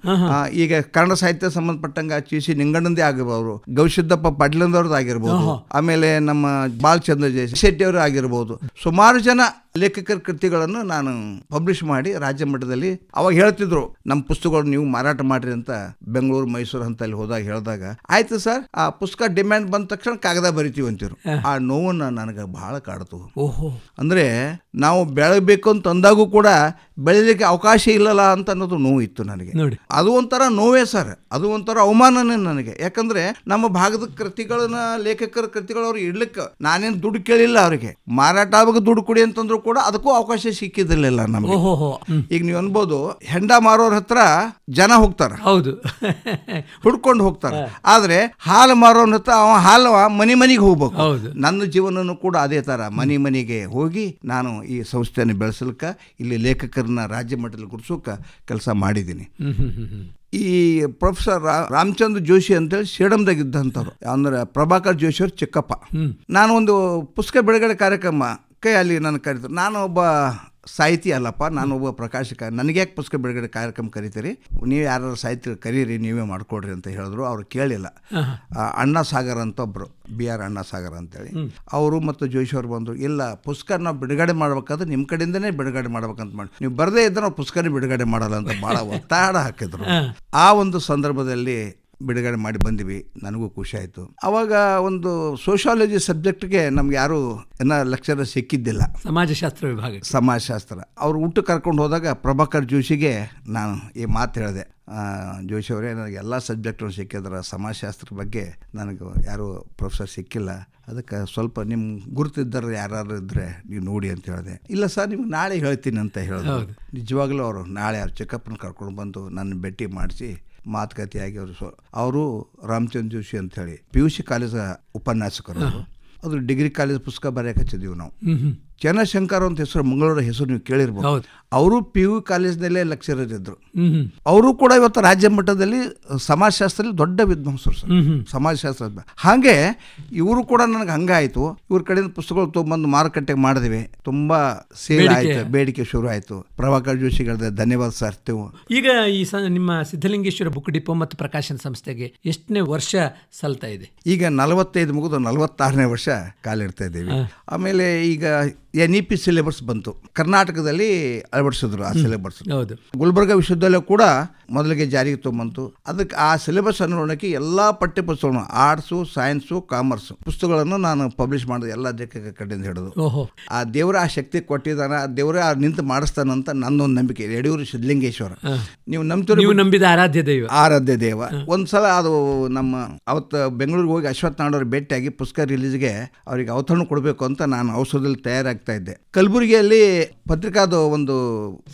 ಈಗ ಕನ್ನಡ ಸಾಹಿತ್ಯ ಸಂಬಂಧಪಟ್ಟಂಗ ಚಿ ಸಿ ನಿಂಗಣ್ಣಂದೇ ಆಗಿರ್ಬೋದು ಗವಿಶುದ್ದಪ್ಪ ಪಡ್ಲಂದವ್ರದ್ದು ಆಗಿರ್ಬೋದು ಆಮೇಲೆ ನಮ್ಮ ಬಾಲಚಂದ್ರ ಶೆಟ್ಟಿ ಅವರು ಆಗಿರ್ಬೋದು ಸುಮಾರು ಜನ ಲೇಖಕರ ಕೃತಿಗಳನ್ನು ನಾನು ಪಬ್ಲಿಷ್ ಮಾಡಿ ರಾಜ್ಯ ಮಟ್ಟದಲ್ಲಿ ಅವಾಗ ಹೇಳ್ತಿದ್ರು ನಮ್ಮ ಪುಸ್ತಕಗಳು ನೀವು ಮಾರಾಟ ಮಾಡ್ರಿ ಅಂತ ಬೆಂಗಳೂರು ಮೈಸೂರು ಅಂತ ಅಲ್ಲಿ ಹೋದಾಗ ಹೇಳಿದಾಗ ಆಯ್ತು ಸರ್ ಆ ಪುಸ್ತಕ ಡಿಮ್ಯಾಂಡ್ ಬಂದ ತಕ್ಷಣ ಕಾಗದ ಬರಿತೀವಿ ಅಂತಿರು ಆ ನೋವನ್ನ ನನಗೆ ಬಹಳ ಕಾಡ್ತು ಓಹೋ ಅಂದ್ರೆ ನಾವು ಬೆಳಗಬೇಕು ಅಂತ ಅಂದಾಗೂ ಕೂಡ ಬೆಳಲಿಕ್ಕೆ ಅವಕಾಶ ಇಲ್ಲಲ್ಲ ಅಂತ ಅನ್ನೋದು ನೋವು ಇತ್ತು ನನಗೆ ಅದು ಒಂಥರ ನೋವೇ ಸರ್ ಅದು ಒಂಥರ ಅವಮಾನನೇ ನನಗೆ ಯಾಕಂದ್ರೆ ನಮ್ಮ ಭಾಗದ ಕೃತಿಗಳನ್ನ ಲೇಖಕರ ಕೃತಿಗಳು ಅವ್ರು ಇಡ್ಲಿಕ್ಕೆ ನಾನೇನು ದುಡ್ಡು ಕೇಳಿಲ್ಲ ಅವರಿಗೆ ಮಾರಾಟ ಆವಾಗ ದುಡ್ಡು ಕೊಡಿ ಅಂತಂದ್ರು ಕೂಡ ಅದಕ್ಕೂ ಅವಕಾಶ ಸಿಕ್ಕಿದಿರ್ಲಿಲ್ಲ ನಮ್ಗೆ ಈಗ ನೀವು ಅನ್ಬೋದು ಹೆಂಡ ಮಾರೋರ ಹತ್ರ ಜನ ಹೋಗ್ತಾರ ಹೌದು ಹುಡ್ಕೊಂಡು ಹೋಗ್ತಾರ ಆದ್ರೆ ಹಾಲು ಮಾರೋನ ಹತ್ರ ಅವ ಹಾಲು ಮನೆ ಮನೆಗೆ ಹೋಗ್ಬೇಕು ನನ್ನ ಜೀವನನು ಕೂಡ ಅದೇ ತರ ಮನೆ ಮನೆಗೆ ಹೋಗಿ ನಾನು ಈ ಸಂಸ್ಥೆಯನ್ನು ಬೆಳೆಸಲಿಕ್ಕ ಇಲ್ಲಿ ಲೇಖಕರನ್ನ ರಾಜ್ಯ ಮಟ್ಟದಲ್ಲಿ ಗುಡಿಸೋಕ ಕೆಲಸ ಮಾಡಿದ್ದೀನಿ ಈ ಪ್ರೊಫೆಸರ್ ರಾಮಚಂದ್ರ ಜೋಶಿ ಅಂತೇಳಿ ಸೇಡಮ್ದಾಗ ಇದ್ದಂಥವ್ರು ಅಂದ್ರೆ ಪ್ರಭಾಕರ್ ಜೋಶಿ ಅವ್ರ ಚಿಕ್ಕಪ್ಪ ನಾನು ಒಂದು ಪುಸ್ತಕ ಬಿಡುಗಡೆ ಕಾರ್ಯಕ್ರಮ ಕೈ ಅಲ್ಲಿ ನನ್ನ ಕರೀತಾರೆ ನಾನು ಒಬ್ಬ ಸಾಹಿತಿ ಅಲ್ಲಪ್ಪ ನಾನು ಒಬ್ಬ ಪ್ರಕಾಶಕ ನನಗೆ ಯಾಕೆ ಪುಸ್ತಕ ಬಿಡುಗಡೆ ಕಾರ್ಯಕ್ರಮ ಕರಿತೀರಿ ನೀವು ಯಾರು ಸಾಹಿತ್ಯ ಕರೀರಿ ನೀವೇ ಮಾಡಿಕೊಡ್ರಿ ಅಂತ ಹೇಳಿದ್ರು ಅವರು ಕೇಳಿಲ್ಲ ಅಣ್ಣ ಸಾಗರ್ ಅಂತ ಒಬ್ರು ಬಿ ಆರ್ ಅಣ್ಣ ಸಾಗರ್ ಅಂತೇಳಿ ಅವರು ಮತ್ತು ಜೋಶಿ ಅವರು ಬಂದರು ಇಲ್ಲ ಪುಸ್ತಕ ಬಿಡುಗಡೆ ಮಾಡ್ಬೇಕಾದ್ರೆ ನಿಮ್ಮ ಕಡೆಯಿಂದನೇ ಬಿಡುಗಡೆ ಮಾಡ್ಬೇಕಂತ ಮಾಡಿ ನೀವು ಬರದೇ ಇದ್ದರೆ ನಾವು ಪುಸ್ತಕನೇ ಬಿಡುಗಡೆ ಮಾಡಲ್ಲ ಅಂತ ಭಾಳ ಒತ್ತಾಡ ಹಾಕಿದ್ರು ಆ ಒಂದು ಸಂದರ್ಭದಲ್ಲಿ ಬಿಡುಗಡೆ ಮಾಡಿ ಬಂದಿವಿ ನನಗೂ ಖುಷಿ ಆಯಿತು ಅವಾಗ ಒಂದು ಸೋಷಾಲಜಿ ಸಬ್ಜೆಕ್ಟ್ಗೆ ನಮ್ಗೆ ಯಾರು ಏನ ಲೆಕ್ಚರ್ ಸಿಕ್ಕಿದ್ದಿಲ್ಲ ಸಮಾಜಶಾಸ್ತ್ರ ವಿಭಾಗ ಸಮಾಜಶಾಸ್ತ್ರ ಅವ್ರು ಊಟ ಕರ್ಕೊಂಡು ಹೋದಾಗ ಪ್ರಭಾಕರ್ ಜೋಶಿಗೆ ನಾನು ಈ ಮಾತು ಹೇಳಿದೆ ಜೋಶಿ ಅವರೇ ನನಗೆ ಎಲ್ಲ ಸಬ್ಜೆಕ್ಟ್ ಸಿಕ್ಕಿದ್ರ ಸಮಾಜಶಾಸ್ತ್ರ ಬಗ್ಗೆ ನನಗೆ ಯಾರು ಪ್ರೊಫೆಸರ್ ಸಿಕ್ಕಿಲ್ಲ ಅದಕ್ಕೆ ಸ್ವಲ್ಪ ನಿಮ್ಮ ಗುರುತಿದ್ದರು ಯಾರು ಇದ್ರೆ ನೀವು ನೋಡಿ ಅಂತ ಹೇಳಿದೆ ಇಲ್ಲ ಸರ್ ನಿಮ್ಗೆ ನಾಳೆ ಹೇಳ್ತೀನಿ ಅಂತ ಹೇಳಿದ್ರು ನಿಜವಾಗ್ಲೂ ಅವರು ನಾಳೆ ಅವ್ರು ಚೆಕಪ್ನ ಕರ್ಕೊಂಡು ಬಂದು ನನ್ನ ಭೇಟಿ ಮಾಡಿಸಿ ಮಾತುಕತೆಯಾಗಿ ಅವರು ಅವರು ರಾಮಚಂದ್ರ ಜೋಶಿ ಹೇಳಿ ಪಿ ಯು ಸಿ ಕಾಲೇಜ್ ಉಪನ್ಯಾಸಕರು ಅದ್ರ ಡಿಗ್ರಿ ಕಾಲೇಜ್ ಪುಸ್ತಕ ಬರೆಯಕ್ಕೆ ಹಚ್ಚಿದೀವಿ ನಾವು ಚನ್ನಶಂಕರ್ ಅಂತ ಹೆಸರು ಮಂಗಳೂರ ಹೆಸರು ನೀವು ಕೇಳಿರ್ಬೋದು ಅವರು ಪಿ ಯು ಕಾಲೇಜ್ನಲ್ಲೇ ಲೆಕ್ಚರರ್ ಇದ್ರು ಅವರು ಕೂಡ ಇವತ್ತು ರಾಜ್ಯ ಮಟ್ಟದಲ್ಲಿ ಸಮಾಜಶಾಸ್ತ್ರದಲ್ಲಿ ದೊಡ್ಡ ವಿದ್ವಾಂಸರು ಸಮಾಜಶಾಸ್ತ್ರ ಹಾಗೆ ಇವರು ಕೂಡ ನನಗೆ ಹಂಗಾಯಿತು ಇವ್ರ ಕಡೆಯಿಂದ ಪುಸ್ತಕಗಳು ತೊಗೊಂಬಂದು ಮಾರುಕಟ್ಟೆಗೆ ಮಾಡಿದ್ವಿ ತುಂಬಾ ಸೇಲ್ ಆಯ್ತು ಬೇಡಿಕೆ ಶುರು ಆಯಿತು ಪ್ರಭಾಕರ್ ಜೋಶಿಗಳದ ಧನ್ಯವಾದ ಸರ್ ಈಗ ಈ ನಿಮ್ಮ ಸಿದ್ಧಲಿಂಗೇಶ್ವರ ಬುಕ್ ಡಿಪೋ ಮತ್ತು ಪ್ರಕಾಶನ ಸಂಸ್ಥೆಗೆ ಎಷ್ಟನೇ ವರ್ಷ ಸಲ್ತಾ ಇದೆ ಈಗ ನಲವತ್ತೈದು ಮುಗಿದು ನಲವತ್ತಾರನೇ ವರ್ಷ ಕಾಲಿಡ್ತಾ ಇದ್ದೀವಿ ಆಮೇಲೆ ಈಗ ಎನ್ ಇ ಪಿ ಸಿಲೆಬಸ್ ಬಂತು ಕರ್ನಾಟಕದಲ್ಲಿ ಅಳವಡಿಸಿದ್ರು ಆ ಸಿಲೆಬಸ್ ಗುಲ್ಬರ್ಗ ವಿಶ್ವವಿದ್ಯಾಲಯ ಕೂಡ ಮೊದಲಿಗೆ ಜಾರಿಗೆ ತೊಗೊಂಬಂತು ಅದಕ್ಕೆ ಆ ಸಿಲೆಬಸ್ ಅನುಗುಣಕ್ಕೆ ಎಲ್ಲ ಪಠ್ಯ ಪುಸ್ತಕಗಳು ಆರ್ಟ್ಸು ಸೈನ್ಸು ಕಾಮರ್ಸ್ ಪುಸ್ತಕಗಳನ್ನು ನಾನು ಪಬ್ಲಿಷ್ ಮಾಡಿದೆ ಎಲ್ಲ ದಿಕ್ಕಕ್ಕೆ ಕಡೆಯಿಂದ ಹಿಡಿದು ಆ ದೇವರ ಆ ಶಕ್ತಿ ಕೊಟ್ಟಿದ್ದಾನ ಆ ದೇವರೇ ಆ ನಿಂತು ಮಾಡಿಸ್ತಾನಂತ ನನ್ನೊಂದು ನಂಬಿಕೆ ಯಡಿಯೂರು ಸಿದ್ಧಲಿಂಗೇಶ್ವರ ನೀವು ನೀವು ನಂಬಿದ ಆರಾಧ್ಯ ದೇವ ಆರಾಧ್ಯ ದೇವ ಒಂದ್ಸಲ ಅದು ನಮ್ಮ ಅವತ್ತು ಬೆಂಗಳೂರಿಗೆ ಹೋಗಿ ನಾಡವ್ರ ಭೇಟಿಯಾಗಿ ಪುಸ್ತಕ ರಿಲೀಸ್ಗೆ ಅವರಿಗೆ ಅವತರಣ ಕೊಡಬೇಕು ಅಂತ ನಾನು ಔಷಧದಲ್ಲಿ ತಯಾರಾಗ್ತೀನಿ ಇದ್ದೆ ಕಲಬುರಗಿಯಲ್ಲಿ ಪತ್ರಿಕಾದ ಒಂದು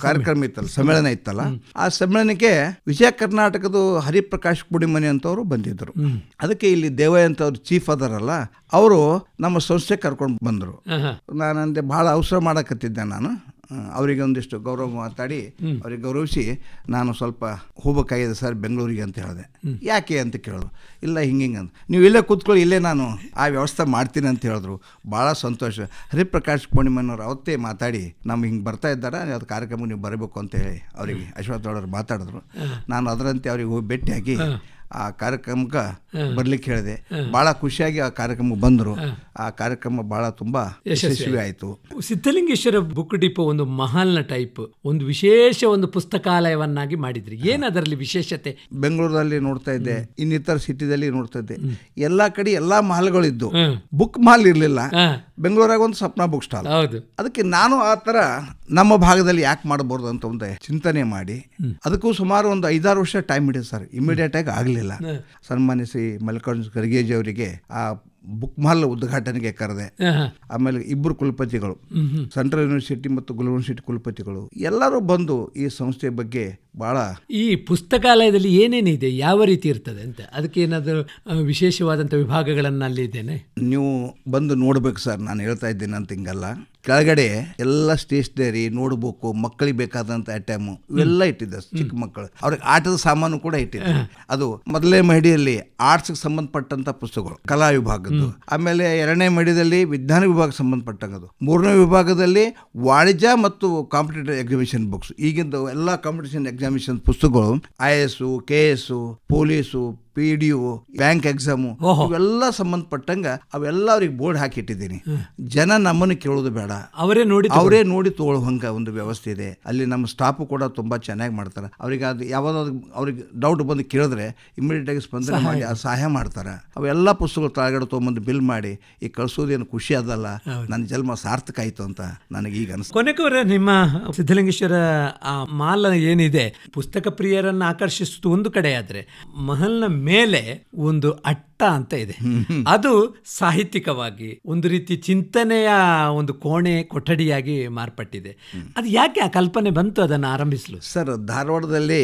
ಕಾರ್ಯಕ್ರಮ ಇತ್ತಲ್ಲ ಸಮ್ಮೇಳನ ಇತ್ತಲ್ಲ ಆ ಸಮ್ಮೇಳನಕ್ಕೆ ವಿಜಯ ಕರ್ನಾಟಕದ ಹರಿಪ್ರಕಾಶ್ ಪುಡಿಮನಿ ಅಂತವರು ಬಂದಿದ್ದರು ಅದಕ್ಕೆ ಇಲ್ಲಿ ದೇವಯ್ಯ ಅಂತ ಚೀಫ್ ಅದರಲ್ಲ ಅವರು ನಮ್ಮ ಸಂಸ್ಥೆ ಕರ್ಕೊಂಡು ಬಂದರು ನಾನಂದೆ ಬಹಳ ಅವಸರ ಮಾಡಕತ್ತಿದ್ದೆ ನಾನು ಅವರಿಗೆ ಒಂದಿಷ್ಟು ಗೌರವ ಮಾತಾಡಿ ಅವ್ರಿಗೆ ಗೌರವಿಸಿ ನಾನು ಸ್ವಲ್ಪ ಹೋಗಬೇಕಾಗಿದೆ ಸರ್ ಬೆಂಗಳೂರಿಗೆ ಅಂತ ಹೇಳಿದೆ ಯಾಕೆ ಅಂತ ಕೇಳಿದ್ರು ಇಲ್ಲ ಹಿಂಗೆ ಹಿಂಗೆ ಅಂತ ನೀವು ಇಲ್ಲೇ ಕೂತ್ಕೊಳ್ಳಿ ಇಲ್ಲೇ ನಾನು ಆ ವ್ಯವಸ್ಥೆ ಮಾಡ್ತೀನಿ ಅಂತ ಹೇಳಿದ್ರು ಭಾಳ ಸಂತೋಷ ಹರಿಪ್ರಕಾಶ್ ಪೂರ್ಣಿಮನವ್ರು ಅವತ್ತೇ ಮಾತಾಡಿ ನಮ್ಗೆ ಹಿಂಗೆ ಬರ್ತಾ ಇದ್ದಾರೆ ಅದು ಕಾರ್ಯಕ್ರಮಕ್ಕೆ ನೀವು ಬರಬೇಕು ಅಂತ ಹೇಳಿ ಅವರಿಗೆ ಅಶ್ವಥ್ ಅವರು ಮಾತಾಡಿದ್ರು ನಾನು ಅದರಂತೆ ಅವರಿಗೆ ಹೋಗಿ ಹಾಕಿ ಆ ಕಾರ್ಯಕ್ರಮಕ್ಕೆ ಬರ್ಲಿಕ್ಕೆ ಹೇಳಿದೆ ಬಹಳ ಖುಷಿಯಾಗಿ ಆ ಕಾರ್ಯಕ್ರಮಕ್ಕೆ ಬಂದರು ಆ ಕಾರ್ಯಕ್ರಮ ಬಹಳ ತುಂಬಾ ಯಶಸ್ವಿ ಆಯಿತು ಸಿದ್ಧಲಿಂಗೇಶ್ವರ ಬುಕ್ ಡಿಪ್ ಒಂದು ಮಹಲ್ನ ಟೈಪ್ ಒಂದು ವಿಶೇಷ ಒಂದು ಪುಸ್ತಕಾಲಯವನ್ನಾಗಿ ಮಾಡಿದ್ರಿ ಏನದರಲ್ಲಿ ಅದರಲ್ಲಿ ವಿಶೇಷತೆ ಬೆಂಗಳೂರಲ್ಲಿ ನೋಡ್ತಾ ಇದ್ದೆ ಇನ್ನಿತರ ಸಿಟಿದಲ್ಲಿ ನೋಡ್ತಾ ಇದ್ದೆ ಎಲ್ಲಾ ಕಡೆ ಎಲ್ಲ ಇದ್ದು ಬುಕ್ ಮಾಲ್ ಇರಲಿಲ್ಲ ಬೆಂಗಳೂರಾಗ ಒಂದು ಸ್ವಪ್ನ ಬುಕ್ ಸ್ಟಾಲ್ ಹೌದು ಅದಕ್ಕೆ ನಾನು ಆ ಥರ ನಮ್ಮ ಭಾಗದಲ್ಲಿ ಯಾಕೆ ಮಾಡಬಾರ್ದು ಅಂತ ಒಂದು ಚಿಂತನೆ ಮಾಡಿ ಅದಕ್ಕೂ ಸುಮಾರು ಒಂದು ಐದಾರು ವರ್ಷ ಟೈಮ್ ಇಡಿದೆ ಸರ್ ಇಮಿಡಿಯೇಟ್ ಆಗಿ ಆಗಲಿಲ್ಲ ಸನ್ಮಾನಿಸಿ ಮಲ್ಲಿಕಾರ್ಜುನ್ ಖರ್ಗೆಜಿ ಅವರಿಗೆ ಆ ಬುಕ್ ಮಾಲ್ ಉದ್ಘಾಟನೆಗೆ ಕರೆದೆ ಆಮೇಲೆ ಇಬ್ಬರು ಕುಲಪತಿಗಳು ಸೆಂಟ್ರಲ್ ಯೂನಿವರ್ಸಿಟಿ ಮತ್ತು ಯೂನಿವರ್ಸಿಟಿ ಕುಲಪತಿಗಳು ಎಲ್ಲರೂ ಬಂದು ಈ ಸಂಸ್ಥೆ ಬಗ್ಗೆ ಬಹಳ ಈ ಪುಸ್ತಕಾಲಯದಲ್ಲಿ ಏನೇನಿದೆ ಯಾವ ರೀತಿ ಇರ್ತದೆ ಅಂತ ಅದಕ್ಕೆ ಏನಾದರೂ ವಿಶೇಷವಾದಂಥ ವಿಭಾಗಗಳನ್ನು ಅಲ್ಲಿ ಇದ್ದೇನೆ ನೀವು ಬಂದು ನೋಡ್ಬೇಕು ಸರ್ ನಾನು ಹೇಳ್ತಾ ಇದ್ದೇನೆ ಅಂತ ಹಿಂಗಲ್ಲ ಕೆಳಗಡೆ ಎಲ್ಲ ಸ್ಟೇಷನರಿ ನೋಡ್ಬೇಕು ಮಕ್ಕಳಿಗೆ ಬೇಕಾದಂತ ಐಟಮ್ ಇವೆಲ್ಲ ಇಟ್ಟಿದ್ದೆ ಚಿಕ್ಕ ಮಕ್ಕಳು ಅವ್ರಿಗೆ ಆಟದ ಸಾಮಾನು ಕೂಡ ಇಟ್ಟಿದ್ದೆ ಅದು ಮೊದಲೇ ಮಹಡಿಯಲ್ಲಿ ಆರ್ಟ್ಸ್ಗೆ ಸಂಬಂಧಪಟ್ಟಂತ ಪುಸ್ತಕಗಳು ಕಲಾ ವಿಭಾಗ ಆಮೇಲೆ ಎರಡನೇ ಮಡಿದಲ್ಲಿ ವಿಜ್ಞಾನ ವಿಭಾಗಕ್ಕೆ ಸಂಬಂಧಪಟ್ಟಂಗದು ಮೂರನೇ ವಿಭಾಗದಲ್ಲಿ ವಾಣಿಜ್ಯ ಮತ್ತು ಕಾಂಪಿಟೇಟಿವ್ ಎಕ್ಸಿಬಿಷನ್ ಬುಕ್ಸ್ ಈಗಿಂದ ಎಲ್ಲ ಕಾಂಪಿಟೇಷನ್ ಎಕ್ಸಾಮಿಷನ್ ಪುಸ್ತಕಗಳು I S K S police P D O bank exam ಇವೆಲ್ಲ ಸಂಬಂಧಪಟ್ಟಂಗ ಅವೆಲ್ಲ ಅವ್ರಿಗೆ ಬೋರ್ಡ್ ಹಾಕಿಟ್ಟಿದ್ದೀನಿ ಜನ ನಮ್ಮನ್ನು ಕೇಳೋದು ಬೇಡ ಅವರೇ ನೋಡಿ ಅವರೇ ನೋಡಿ ತಗೊಳ್ಳುವಂಗ ಒಂದು ವ್ಯವಸ್ಥೆ ಇದೆ ಅಲ್ಲಿ ನಮ್ಮ ಸ್ಟಾಫು ಕೂಡ ತುಂಬಾ ಚೆನ್ನಾಗಿ ಮಾಡ್ತಾರೆ ಅವ್ರಿಗೆ ಅದು ಯಾವ್ದಾದ್ರು ಅವ್ರಿಗೆ ಡೌಟ್ ಬಂದು ಕೇಳಿದ್ರೆ ಇಮಿಡಿಯೇಟ್ ಆಗಿ ಸ್ಪಂದನೆ ಮಾಡಿ ಸಹಾಯ ಮಾಡ್ತಾರೆ ಅವೆಲ್ಲ ಪುಸ್ತಕಗಳು ತಳಗಡೆ ತೊಗೊಂಬಂದು ಬಿಲ್ ಮಾಡಿ ಈಗ ಕಳ್ಸೋದೇನು ಖುಷಿ ಅದಲ್ಲ ನನ್ನ ಜನ್ಮ ಸಾರ್ಥಕ ಆಯ್ತು ಅಂತ ನನಗೆ ಈಗ ಅನಿಸ್ತು ನಿಮ್ಮ ಸಿದ್ಧಲಿಂಗೇಶ್ವರ ಆ ಮಾಲ್ ಏನಿದೆ ಪುಸ್ತಕ ಪ್ರಿಯರನ್ನು ಆಕರ್ಷಿಸುತ್ತ ಒಂದು ಕಡೆ ಆದರೆ ಮಹಲ್ನ ಮೇಲೆ ಒಂದು ಅಟ್ಟಿ ಅಂತ ಇದೆ ಅದು ಸಾಹಿತ್ಯಿಕವಾಗಿ ಒಂದು ರೀತಿ ಚಿಂತನೆಯ ಒಂದು ಕೋಣೆ ಕೊಠಡಿಯಾಗಿ ಮಾರ್ಪಟ್ಟಿದೆ ಅದು ಯಾಕೆ ಆ ಕಲ್ಪನೆ ಬಂತು ಅದನ್ನು ಆರಂಭಿಸಲು ಸರ್ ಧಾರವಾಡದಲ್ಲಿ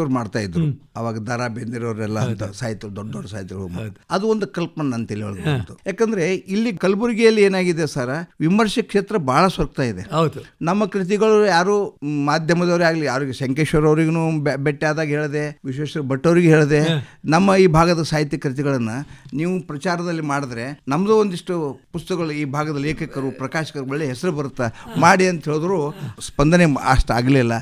ಅವ್ರು ಮಾಡ್ತಾ ಇದ್ರು ಅವಾಗ ದರ ಬೆಂದಿರೋರೆಲ್ಲ ಅಂತ ಸಾಹಿತ್ಯ ದೊಡ್ಡ ದೊಡ್ಡ ಸಾಹಿತ್ಯ ಅದು ಒಂದು ಕಲ್ಪನೆ ಅಂತ ಹೇಳಿ ಯಾಕಂದ್ರೆ ಇಲ್ಲಿ ಕಲಬುರಗಿಯಲ್ಲಿ ಏನಾಗಿದೆ ಸರ್ ವಿಮರ್ಶೆ ಕ್ಷೇತ್ರ ಬಹಳ ಸೊರ್ಗ್ತಾ ಇದೆ ಹೌದು ನಮ್ಮ ಕೃತಿಗಳು ಯಾರು ಮಾಧ್ಯಮದವರೇ ಆಗಲಿ ಯಾರಿಗೆ ಶಂಕೇಶ್ವರ ಅವ್ರಿಗೂ ಭೇಟಿ ಆದಾಗ ಹೇಳಿದೆ ವಿಶ್ವೇಶ್ವರ ಭಟ್ ಅವರಿಗೆ ಹೇಳಿದೆ ನಮ್ಮ ಈ ಭಾಗದ ಸಾಹಿತ್ಯ ಕೃತಿಗಳು ಪುಸ್ತಕಗಳನ್ನು ನೀವು ಪ್ರಚಾರದಲ್ಲಿ ಮಾಡಿದ್ರೆ ನಮ್ಮದು ಒಂದಿಷ್ಟು ಪುಸ್ತಕಗಳು ಈ ಭಾಗದ ಲೇಖಕರು ಪ್ರಕಾಶಕರು ಒಳ್ಳೆ ಹೆಸರು ಬರುತ್ತೆ ಮಾಡಿ ಅಂತ ಹೇಳಿದ್ರು ಸ್ಪಂದನೆ ಅಷ್ಟು ಆಗಲಿಲ್ಲ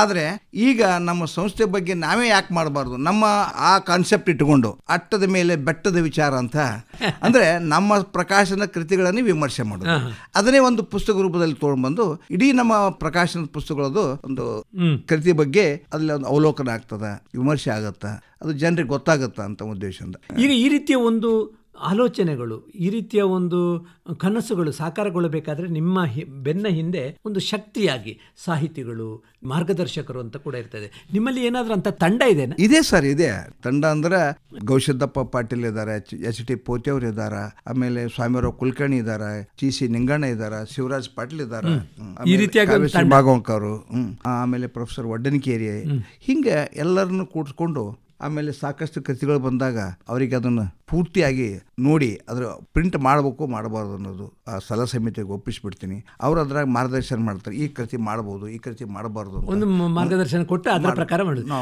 ಆದರೆ ಈಗ ನಮ್ಮ ಸಂಸ್ಥೆ ಬಗ್ಗೆ ನಾವೇ ಯಾಕೆ ಮಾಡಬಾರ್ದು ನಮ್ಮ ಆ ಕಾನ್ಸೆಪ್ಟ್ ಇಟ್ಟುಕೊಂಡು ಅಟ್ಟದ ಮೇಲೆ ಬೆಟ್ಟದ ವಿಚಾರ ಅಂತ ಅಂದರೆ ನಮ್ಮ ಪ್ರಕಾಶನ ಕೃತಿಗಳನ್ನು ವಿಮರ್ಶೆ ಮಾಡೋದು ಅದನ್ನೇ ಒಂದು ಪುಸ್ತಕ ರೂಪದಲ್ಲಿ ತೊಗೊಂಡ್ಬಂದು ಇಡೀ ನಮ್ಮ ಪ್ರಕಾಶನದ ಪುಸ್ತಕಗಳದು ಒಂದು ಕೃತಿ ಬಗ್ಗೆ ಅದರಲ್ಲಿ ಒಂದು ಅವಲೋಕನ ಆಗ್ತದ ವಿಮರ್ಶೆ ಆಗತ್ತ ಅದು ಜನರಿಗೆ ಗೊತ್ತಾಗುತ್ತಾ ಅಂತ ಉದ್ದೇಶದಿಂದ ಈಗ ಈ ರೀತಿಯ ಒಂದು ಆಲೋಚನೆಗಳು ಈ ರೀತಿಯ ಒಂದು ಕನಸುಗಳು ಸಾಕಾರಗೊಳ್ಳಬೇಕಾದ್ರೆ ನಿಮ್ಮ ಬೆನ್ನ ಹಿಂದೆ ಒಂದು ಶಕ್ತಿಯಾಗಿ ಸಾಹಿತಿಗಳು ಮಾರ್ಗದರ್ಶಕರು ಅಂತ ಕೂಡ ಇರ್ತದೆ ನಿಮ್ಮಲ್ಲಿ ಏನಾದರೂ ಅಂತ ತಂಡ ಇದೆ ಇದೆ ಸರ್ ಇದೆ ತಂಡ ಅಂದ್ರೆ ಗೌಶದ್ದಪ್ಪ ಪಾಟೀಲ್ ಇದ್ದಾರೆ ಎಚ್ ಟಿ ಪೋತಿಯವರು ಇದ್ದಾರೆ ಆಮೇಲೆ ಸ್ವಾಮಿರಾವ್ ಕುಲಕರ್ಣಿ ಇದ್ದಾರೆ ಟಿ ಸಿ ನಿಂಗಣ್ಣ ಇದ್ದಾರೆ ಶಿವರಾಜ್ ಪಾಟೀಲ್ ಇದ್ದಾರೆ ಈ ರೀತಿಯಾಗಿ ಭಾಗವಂಕ ಅವರು ಆಮೇಲೆ ಪ್ರೊಫೆಸರ್ ವಡ್ಡನಕೇರಿ ಹಿಂಗೆ ಎಲ್ಲರನ್ನು ಕೂಡಿಸ್ಕೊಂಡು ಆಮೇಲೆ ಸಾಕಷ್ಟು ಕೃತಿಗಳು ಬಂದಾಗ ಅವರಿಗೆ ಅದನ್ನು ಪೂರ್ತಿಯಾಗಿ ನೋಡಿ ಅದರ ಪ್ರಿಂಟ್ ಮಾಡಬೇಕು ಮಾಡಬಾರ್ದು ಅನ್ನೋದು ಆ ಸಲಹಾ ಸಮಿತಿಗೆ ಒಪ್ಪಿಸ್ಬಿಡ್ತೀನಿ ಅವರು ಅದ್ರಾಗ ಮಾರ್ಗದರ್ಶನ ಮಾಡ್ತಾರೆ ಈ ಕೃತಿ ಮಾಡಬಹುದು ಈ ಕೃತಿ ಮಾಡಬಾರ್ದು ಒಂದು ಮಾರ್ಗದರ್ಶನ ಕೊಟ್ಟು ಅದರ ಪ್ರಕಾರ ಮಾಡೋದು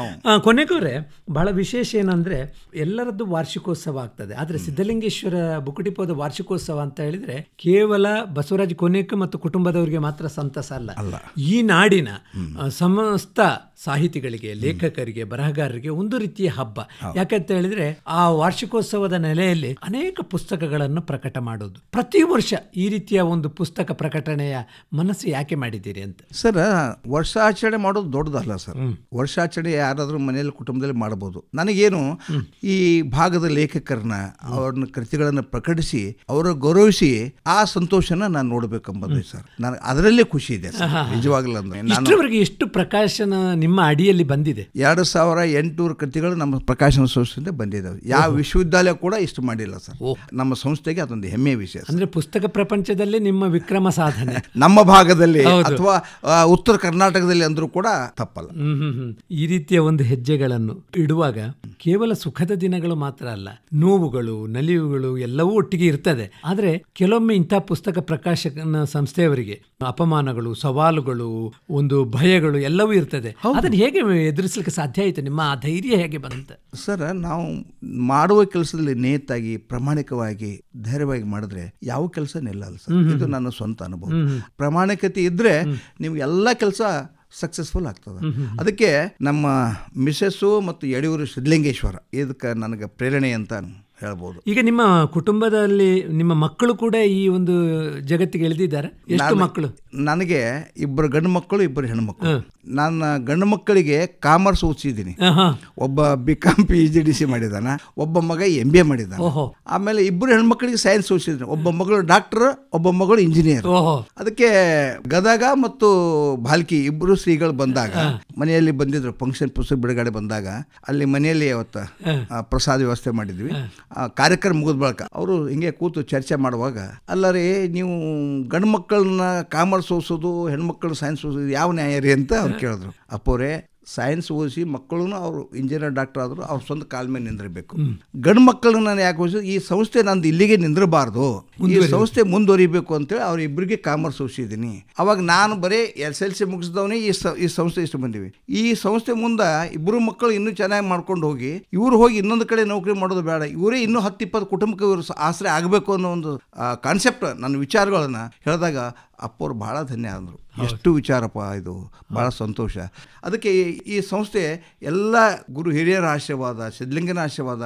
ಕೊನೆಗೂರೆ ಬಹಳ ವಿಶೇಷ ಏನಂದ್ರೆ ಎಲ್ಲರದ್ದು ವಾರ್ಷಿಕೋತ್ಸವ ಆಗ್ತದೆ ಆದರೆ ಸಿದ್ಧಲಿಂಗೇಶ್ವರ ಬುಕುಟಿಪೋದ ವಾರ್ಷಿಕೋತ್ಸವ ಅಂತ ಹೇಳಿದ್ರೆ ಕೇವಲ ಬಸವರಾಜ್ ಕೊನೆಕ ಮತ್ತು ಕುಟುಂಬದವರಿಗೆ ಮಾತ್ರ ಸಂತಸ ಅಲ್ಲ ಈ ನಾಡಿನ ಸಮಸ್ತ ಸಾಹಿತಿಗಳಿಗೆ ಲೇಖಕರಿಗೆ ಬರಹಗಾರರಿಗೆ ಒಂದು ರೀತಿಯ ಹಬ್ಬ ಯಾಕಂತ ಹೇಳಿದ್ರೆ ಆ ವಾರ್ಷಿಕೋತ್ಸವದ ನೆಲೆಯಲ್ಲಿ ಅನೇಕ ಪುಸ್ತಕಗಳನ್ನು ಪ್ರಕಟ ಮಾಡೋದು ಪ್ರತಿ ವರ್ಷ ಈ ರೀತಿಯ ಒಂದು ಪುಸ್ತಕ ಪ್ರಕಟಣೆಯ ಮನಸ್ಸು ಯಾಕೆ ಮಾಡಿದ್ದೀರಿ ಅಂತ ಸರ್ ವರ್ಷಾಚರಣೆ ಮಾಡೋದು ದೊಡ್ಡದಲ್ಲ ಸರ್ ವರ್ಷಾಚರಣೆ ಯಾರಾದರೂ ಮನೆಯಲ್ಲಿ ಕುಟುಂಬದಲ್ಲಿ ಮಾಡಬಹುದು ನನಗೇನು ಈ ಭಾಗದ ಲೇಖಕರನ್ನ ಅವ್ರನ್ನ ಕೃತಿಗಳನ್ನು ಪ್ರಕಟಿಸಿ ಅವರ ಗೌರವಿಸಿ ಆ ಸಂತೋಷನ ನಾನು ನೋಡಬೇಕಂಬುದು ಸರ್ ನನಗೆ ಅದರಲ್ಲೇ ಖುಷಿ ಇದೆ ನಿಜವಾಗ್ಲೂ ಎಷ್ಟು ಪ್ರಕಾಶನ ನಿಮ್ಮ ಅಡಿಯಲ್ಲಿ ಬಂದಿದೆ ಎರಡು ಸಾವಿರ ಎಂಟುನೂರು ಕೃತಿಗಳು ನಮ್ಮ ಪ್ರಕಾಶನ ಸಂಸ್ಥೆಯಿಂದ ಬಂದಿದ್ದಾವೆ ಯಾವ ವಿಶ್ವವಿದ್ಯಾಲಯ ಕೂಡ ಇಷ್ಟು ಮಾಡಿಲ್ಲ ಸರ್ ನಮ್ಮ ಸಂಸ್ಥೆಗೆ ಅದೊಂದು ಹೆಮ್ಮೆಯ ವಿಷಯ ಅಂದ್ರೆ ಪುಸ್ತಕ ಪ್ರಪಂಚದಲ್ಲಿ ನಿಮ್ಮ ವಿಕ್ರಮ ಸಾಧನೆ ನಮ್ಮ ಭಾಗದಲ್ಲಿ ಅಥವಾ ಉತ್ತರ ಕರ್ನಾಟಕದಲ್ಲಿ ಅಂದ್ರೂ ಕೂಡ ತಪ್ಪಲ್ಲ ಈ ರೀತಿಯ ಒಂದು ಹೆಜ್ಜೆಗಳನ್ನು ಇಡುವಾಗ ಕೇವಲ ಸುಖದ ದಿನಗಳು ಮಾತ್ರ ಅಲ್ಲ ನೋವುಗಳು ನಲಿವುಗಳು ಎಲ್ಲವೂ ಒಟ್ಟಿಗೆ ಇರ್ತದೆ ಆದರೆ ಕೆಲವೊಮ್ಮೆ ಇಂಥ ಪುಸ್ತಕ ಪ್ರಕಾಶನ ಸಂಸ್ಥೆಯವರಿಗೆ ಅಪಮಾನಗಳು ಸವಾಲುಗಳು ಒಂದು ಭಯಗಳು ಎಲ್ಲವೂ ಇರ್ತದೆ ಅದನ್ನು ಹೇಗೆ ಎದುರಿಸಲಿಕ್ಕೆ ಸಾಧ್ಯ ಆಯಿತು ನಿಮ್ಮ ಆ ಧೈರ್ಯ ಹೇಗೆ ಬಂತ ಸರ್ ನಾವು ಮಾಡುವ ಕೆಲಸದಲ್ಲಿ ನೇತಾಗಿ ಪ್ರಾಮಾಣಿಕವಾಗಿ ಧೈರ್ಯವಾಗಿ ಮಾಡಿದ್ರೆ ಯಾವ ಕೆಲಸ ನಿಲ್ಲಲ್ಲ ಸರ್ ಇದು ನನ್ನ ಸ್ವಂತ ಅನುಭವ ಪ್ರಾಮಾಣಿಕತೆ ಇದ್ರೆ ನೀವು ಎಲ್ಲ ಕೆಲಸ ಸಕ್ಸಸ್ಫುಲ್ ಆಗ್ತದೆ ಅದಕ್ಕೆ ನಮ್ಮ ಮಿಸಸ್ಸು ಮತ್ತು ಯಡಿಯೂರು ಸಿದ್ಧಲಿಂಗೇಶ್ವರ ಇದಕ್ಕೆ ನನಗೆ ಪ್ರೇರಣೆ ಅಂತ ಹೇಳ್ಬೋದು ಈಗ ನಿಮ್ಮ ಕುಟುಂಬದಲ್ಲಿ ನಿಮ್ಮ ಮಕ್ಕಳು ಕೂಡ ಈ ಒಂದು ಜಗತ್ತಿಗೆ ಎಳೆದಿದ್ದಾರೆ ಎಷ್ಟು ಮಕ್ಕಳು ನನಗೆ ಇಬ್ಬರು ಗಂಡು ಮಕ್ಕಳು ಇಬ್ಬರು ಹೆಣ್ಮಕ್ಳು ನನ್ನ ಗಂಡು ಮಕ್ಕಳಿಗೆ ಕಾಮರ್ಸ್ ಓದಿಸಿದ್ದೀನಿ ಒಬ್ಬ B com P G D C ಮಾಡಿದಾನ ಒಬ್ಬ ಮಗ ಎಮ್ ಬಿ ಎ ಮಾಡಿದ್ದಾನೆ ಆಮೇಲೆ ಇಬ್ಬರು ಹೆಣ್ಮಕ್ಳಿಗೆ ಸೈನ್ಸ್ ಓದಿಸಿದ್ರು ಒಬ್ಬ ಮಗಳು ಡಾಕ್ಟರ್ ಒಬ್ಬ ಮಗಳು ಇಂಜಿನಿಯರ್ ಅದಕ್ಕೆ ಗದಗ ಮತ್ತು ಬಾಲ್ಕಿ ಇಬ್ಬರು ಶ್ರೀಗಳು ಬಂದಾಗ ಮನೆಯಲ್ಲಿ ಬಂದಿದ್ರು ಫಂಕ್ಷನ್ ಪುಸ್ತಕ ಬಿಡುಗಡೆ ಬಂದಾಗ ಅಲ್ಲಿ ಮನೆಯಲ್ಲಿ ಅವತ್ತು ಪ್ರಸಾದ ವ್ಯವಸ್ಥೆ ಮಾಡಿದ್ವಿ ಕಾರ್ಯಕ್ರಮ ಮುಗಿದ ಬಳಿಕ ಅವರು ಹಿಂಗೆ ಕೂತು ಚರ್ಚೆ ಮಾಡುವಾಗ ಅಲ್ಲರಿ ನೀವು ಗಂಡು ಮಕ್ಕಳನ್ನ ಕಾಮರ್ಸ್ ಓದಿಸೋದು ಹೆಣ್ಮಕ್ಳು ಸೈನ್ಸ್ ಓದಿಸೋದು ಯಾವ ನ್ಯಾಯ ರೀ ಅಂತ ಅವ್ರು ಕೇಳಿದ್ರು ಅಪ್ಪೋರೆ ಸೈನ್ಸ್ ಓದಿಸಿ ಮಕ್ಕಳು ಅವರು ಇಂಜಿನಿಯರ್ ಡಾಕ್ಟರ್ ಆದರು ಅವ್ರ ಸ್ವಂತ ಕಾಲ ಮೇಲೆ ನಿಂದಿರಬೇಕು ಗಂಡು ಮಕ್ಕಳನ್ನ ನಾನು ಯಾಕೆ ಓದಿಸಿ ಈ ಸಂಸ್ಥೆ ನಂದು ಇಲ್ಲಿಗೆ ನಿಂದಿರಬಾರ್ದು ಈ ಸಂಸ್ಥೆ ಮುಂದುವರಿಬೇಕು ಅಂತೇಳಿ ಅವರಿಬ್ಬರಿಗೆ ಕಾಮರ್ಸ್ ಓದಿಸಿದ್ದೀನಿ ಅವಾಗ ನಾನು ಬರೀ ಎಸ್ ಎಲ್ ಸಿ ಮುಗಿಸಿದವನೇ ಈ ಸಂಸ್ಥೆ ಇಷ್ಟು ಬಂದಿವಿ ಈ ಸಂಸ್ಥೆ ಮುಂದೆ ಇಬ್ಬರು ಮಕ್ಕಳು ಇನ್ನೂ ಚೆನ್ನಾಗಿ ಮಾಡ್ಕೊಂಡು ಹೋಗಿ ಇವರು ಹೋಗಿ ಇನ್ನೊಂದು ಕಡೆ ನೌಕರಿ ಮಾಡೋದು ಬೇಡ ಇವರೇ ಇನ್ನೂ ಹತ್ತಿಪ್ಪತ್ತು ಕುಟುಂಬಕ್ಕೆ ಇವರು ಆಸರೆ ಆಗಬೇಕು ಅನ್ನೋ ಒಂದು ಕಾನ್ಸೆಪ್ಟ್ ನನ್ನ ವಿಚಾರಗಳನ್ನು ಹೇಳಿದಾಗ ಅಪ್ಪವ್ರು ಭಾಳ ಧನ್ಯ ಅಂದರು ಎಷ್ಟು ವಿಚಾರಪ್ಪ ಇದು ಭಾಳ ಸಂತೋಷ ಅದಕ್ಕೆ ಈ ಸಂಸ್ಥೆ ಎಲ್ಲ ಗುರು ಹಿರಿಯರ ಆಶೀರ್ವಾದ ಸಿದ್ಧಲಿಂಗನ ಆಶೀರ್ವಾದ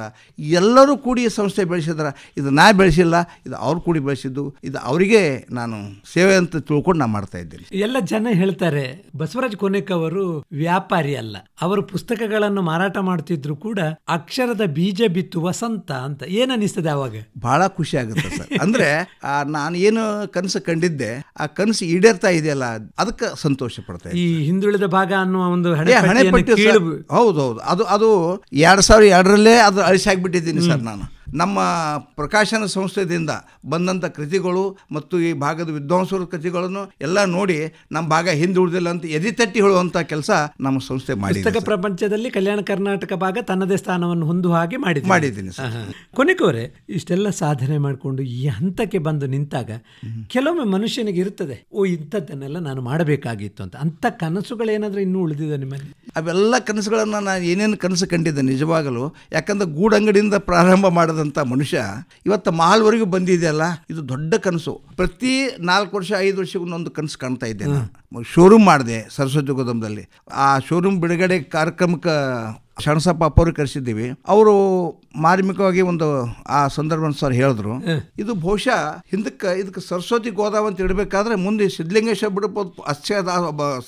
ಎಲ್ಲರೂ ಕೂಡಿ ಈ ಸಂಸ್ಥೆ ಬೆಳೆಸಿದ್ರ ಇದು ನಾ ಬೆಳೆಸಿಲ್ಲ ಇದು ಅವ್ರು ಕೂಡಿ ಬೆಳೆಸಿದ್ದು ಇದು ಅವರಿಗೆ ನಾನು ಸೇವೆ ಅಂತ ತಿಳ್ಕೊಂಡು ನಾನು ಮಾಡ್ತಾ ಇದ್ದೀನಿ ಎಲ್ಲ ಜನ ಹೇಳ್ತಾರೆ ಬಸವರಾಜ್ ಕೊನೆಕ್ ಅವರು ವ್ಯಾಪಾರಿ ಅಲ್ಲ ಅವರು ಪುಸ್ತಕಗಳನ್ನು ಮಾರಾಟ ಮಾಡ್ತಿದ್ರು ಕೂಡ ಅಕ್ಷರದ ಬೀಜ ಬಿತ್ತು ವಸಂತ ಅಂತ ಅನಿಸ್ತದೆ ಅವಾಗ ಬಹಳ ಖುಷಿ ಆಗುತ್ತೆ ಸರ್ ಅಂದ್ರೆ ನಾನು ಏನು ಕನಸು ಕಂಡಿದ್ದೆ ಆ ಕನಸು ಈಡೇರ್ತಾ ಇದೆಯಲ್ಲ ಅದಕ್ಕೆ ಸಂತೋಷ ಪಡ್ತಾ ಈ ಹಿಂದುಳಿದ ಭಾಗ ಅನ್ನುವ ಒಂದು ಹೌದೌದು ಹೌದು ಹೌದು ಅದು ಅದು ಎರಡ್ ಸಾವಿರ ಎರಡರಲ್ಲೇ ಅದು ಅಳಿಸಾಕ್ಬಿಟ್ಟಿದ್ದೀನಿ ಸರ್ ನಾನು ನಮ್ಮ ಪ್ರಕಾಶನ ಸಂಸ್ಥೆಯಿಂದ ಬಂದಂಥ ಕೃತಿಗಳು ಮತ್ತು ಈ ಭಾಗದ ವಿದ್ವಾಂಸರ ಕೃತಿಗಳನ್ನು ಎಲ್ಲ ನೋಡಿ ನಮ್ಮ ಭಾಗ ಹಿಂದುಳಿದಿಲ್ಲ ಅಂತ ಎದೆ ತಟ್ಟಿ ಹೇಳುವಂಥ ಕೆಲಸ ನಮ್ಮ ಸಂಸ್ಥೆ ಮಾಡಿ ಪುಸ್ತಕ ಪ್ರಪಂಚದಲ್ಲಿ ಕಲ್ಯಾಣ ಕರ್ನಾಟಕ ಭಾಗ ತನ್ನದೇ ಸ್ಥಾನವನ್ನು ಹೊಂದು ಹಾಗೆ ಮಾಡಿ ಮಾಡಿದ್ದೀನಿ ಕೊನೆಕೋರೆ ಇಷ್ಟೆಲ್ಲ ಸಾಧನೆ ಮಾಡಿಕೊಂಡು ಈ ಹಂತಕ್ಕೆ ಬಂದು ನಿಂತಾಗ ಕೆಲವೊಮ್ಮೆ ಮನುಷ್ಯನಿಗೆ ಇರುತ್ತದೆ ಓ ಇಂಥದ್ದನ್ನೆಲ್ಲ ನಾನು ಮಾಡಬೇಕಾಗಿತ್ತು ಅಂತ ಅಂಥ ಕನಸುಗಳೇನಾದರೂ ಇನ್ನೂ ಉಳಿದಿದೆ ನಿಮ್ಮಲ್ಲಿ ಅವೆಲ್ಲ ಕನಸುಗಳನ್ನು ನಾನು ಏನೇನು ಕನಸು ಕಂಡಿದ್ದೆ ನಿಜವಾಗಲೂ ಯಾಕಂದ್ರೆ ಗೂಡಂಗಡಿಯಿಂದ ಪ್ರಾರಂಭ ಮಾಡಿದಂಥ ಮನುಷ್ಯ ಇವತ್ತು ಮಾಲ್ವರೆಗೂ ಬಂದಿದೆಯಲ್ಲ ಇದು ದೊಡ್ಡ ಕನಸು ಪ್ರತಿ ನಾಲ್ಕು ವರ್ಷ ಐದು ಒಂದು ಕನಸು ಕಾಣ್ತಾ ಇದ್ದೆ ಶೋರೂಮ್ ಮಾಡಿದೆ ಸರಸ್ವತಿ ಗೋದಾಮದಲ್ಲಿ ಆ ಶೋರೂಮ್ ಬಿಡುಗಡೆ ಕಾರ್ಯಕ್ರಮಕ್ಕೆ ಶಣಸಪ್ಪ ಅಪ್ಪ ಅವರು ಕರೆಸಿದ್ದೀವಿ ಅವರು ಮಾರ್ಮಿಕವಾಗಿ ಒಂದು ಆ ಸಂದರ್ಭ ಸರ್ ಹೇಳಿದ್ರು ಇದು ಬಹುಶಃ ಹಿಂದಕ್ಕೆ ಇದಕ್ಕೆ ಸರಸ್ವತಿ ಗೋದಾವ ಅಂತ ಇಡಬೇಕಾದ್ರೆ ಮುಂದೆ ಸಿದ್ಧಲಿಂಗೇಶ್ವರ ಬಿಡಪ್ಪ ಅಶ್ಯ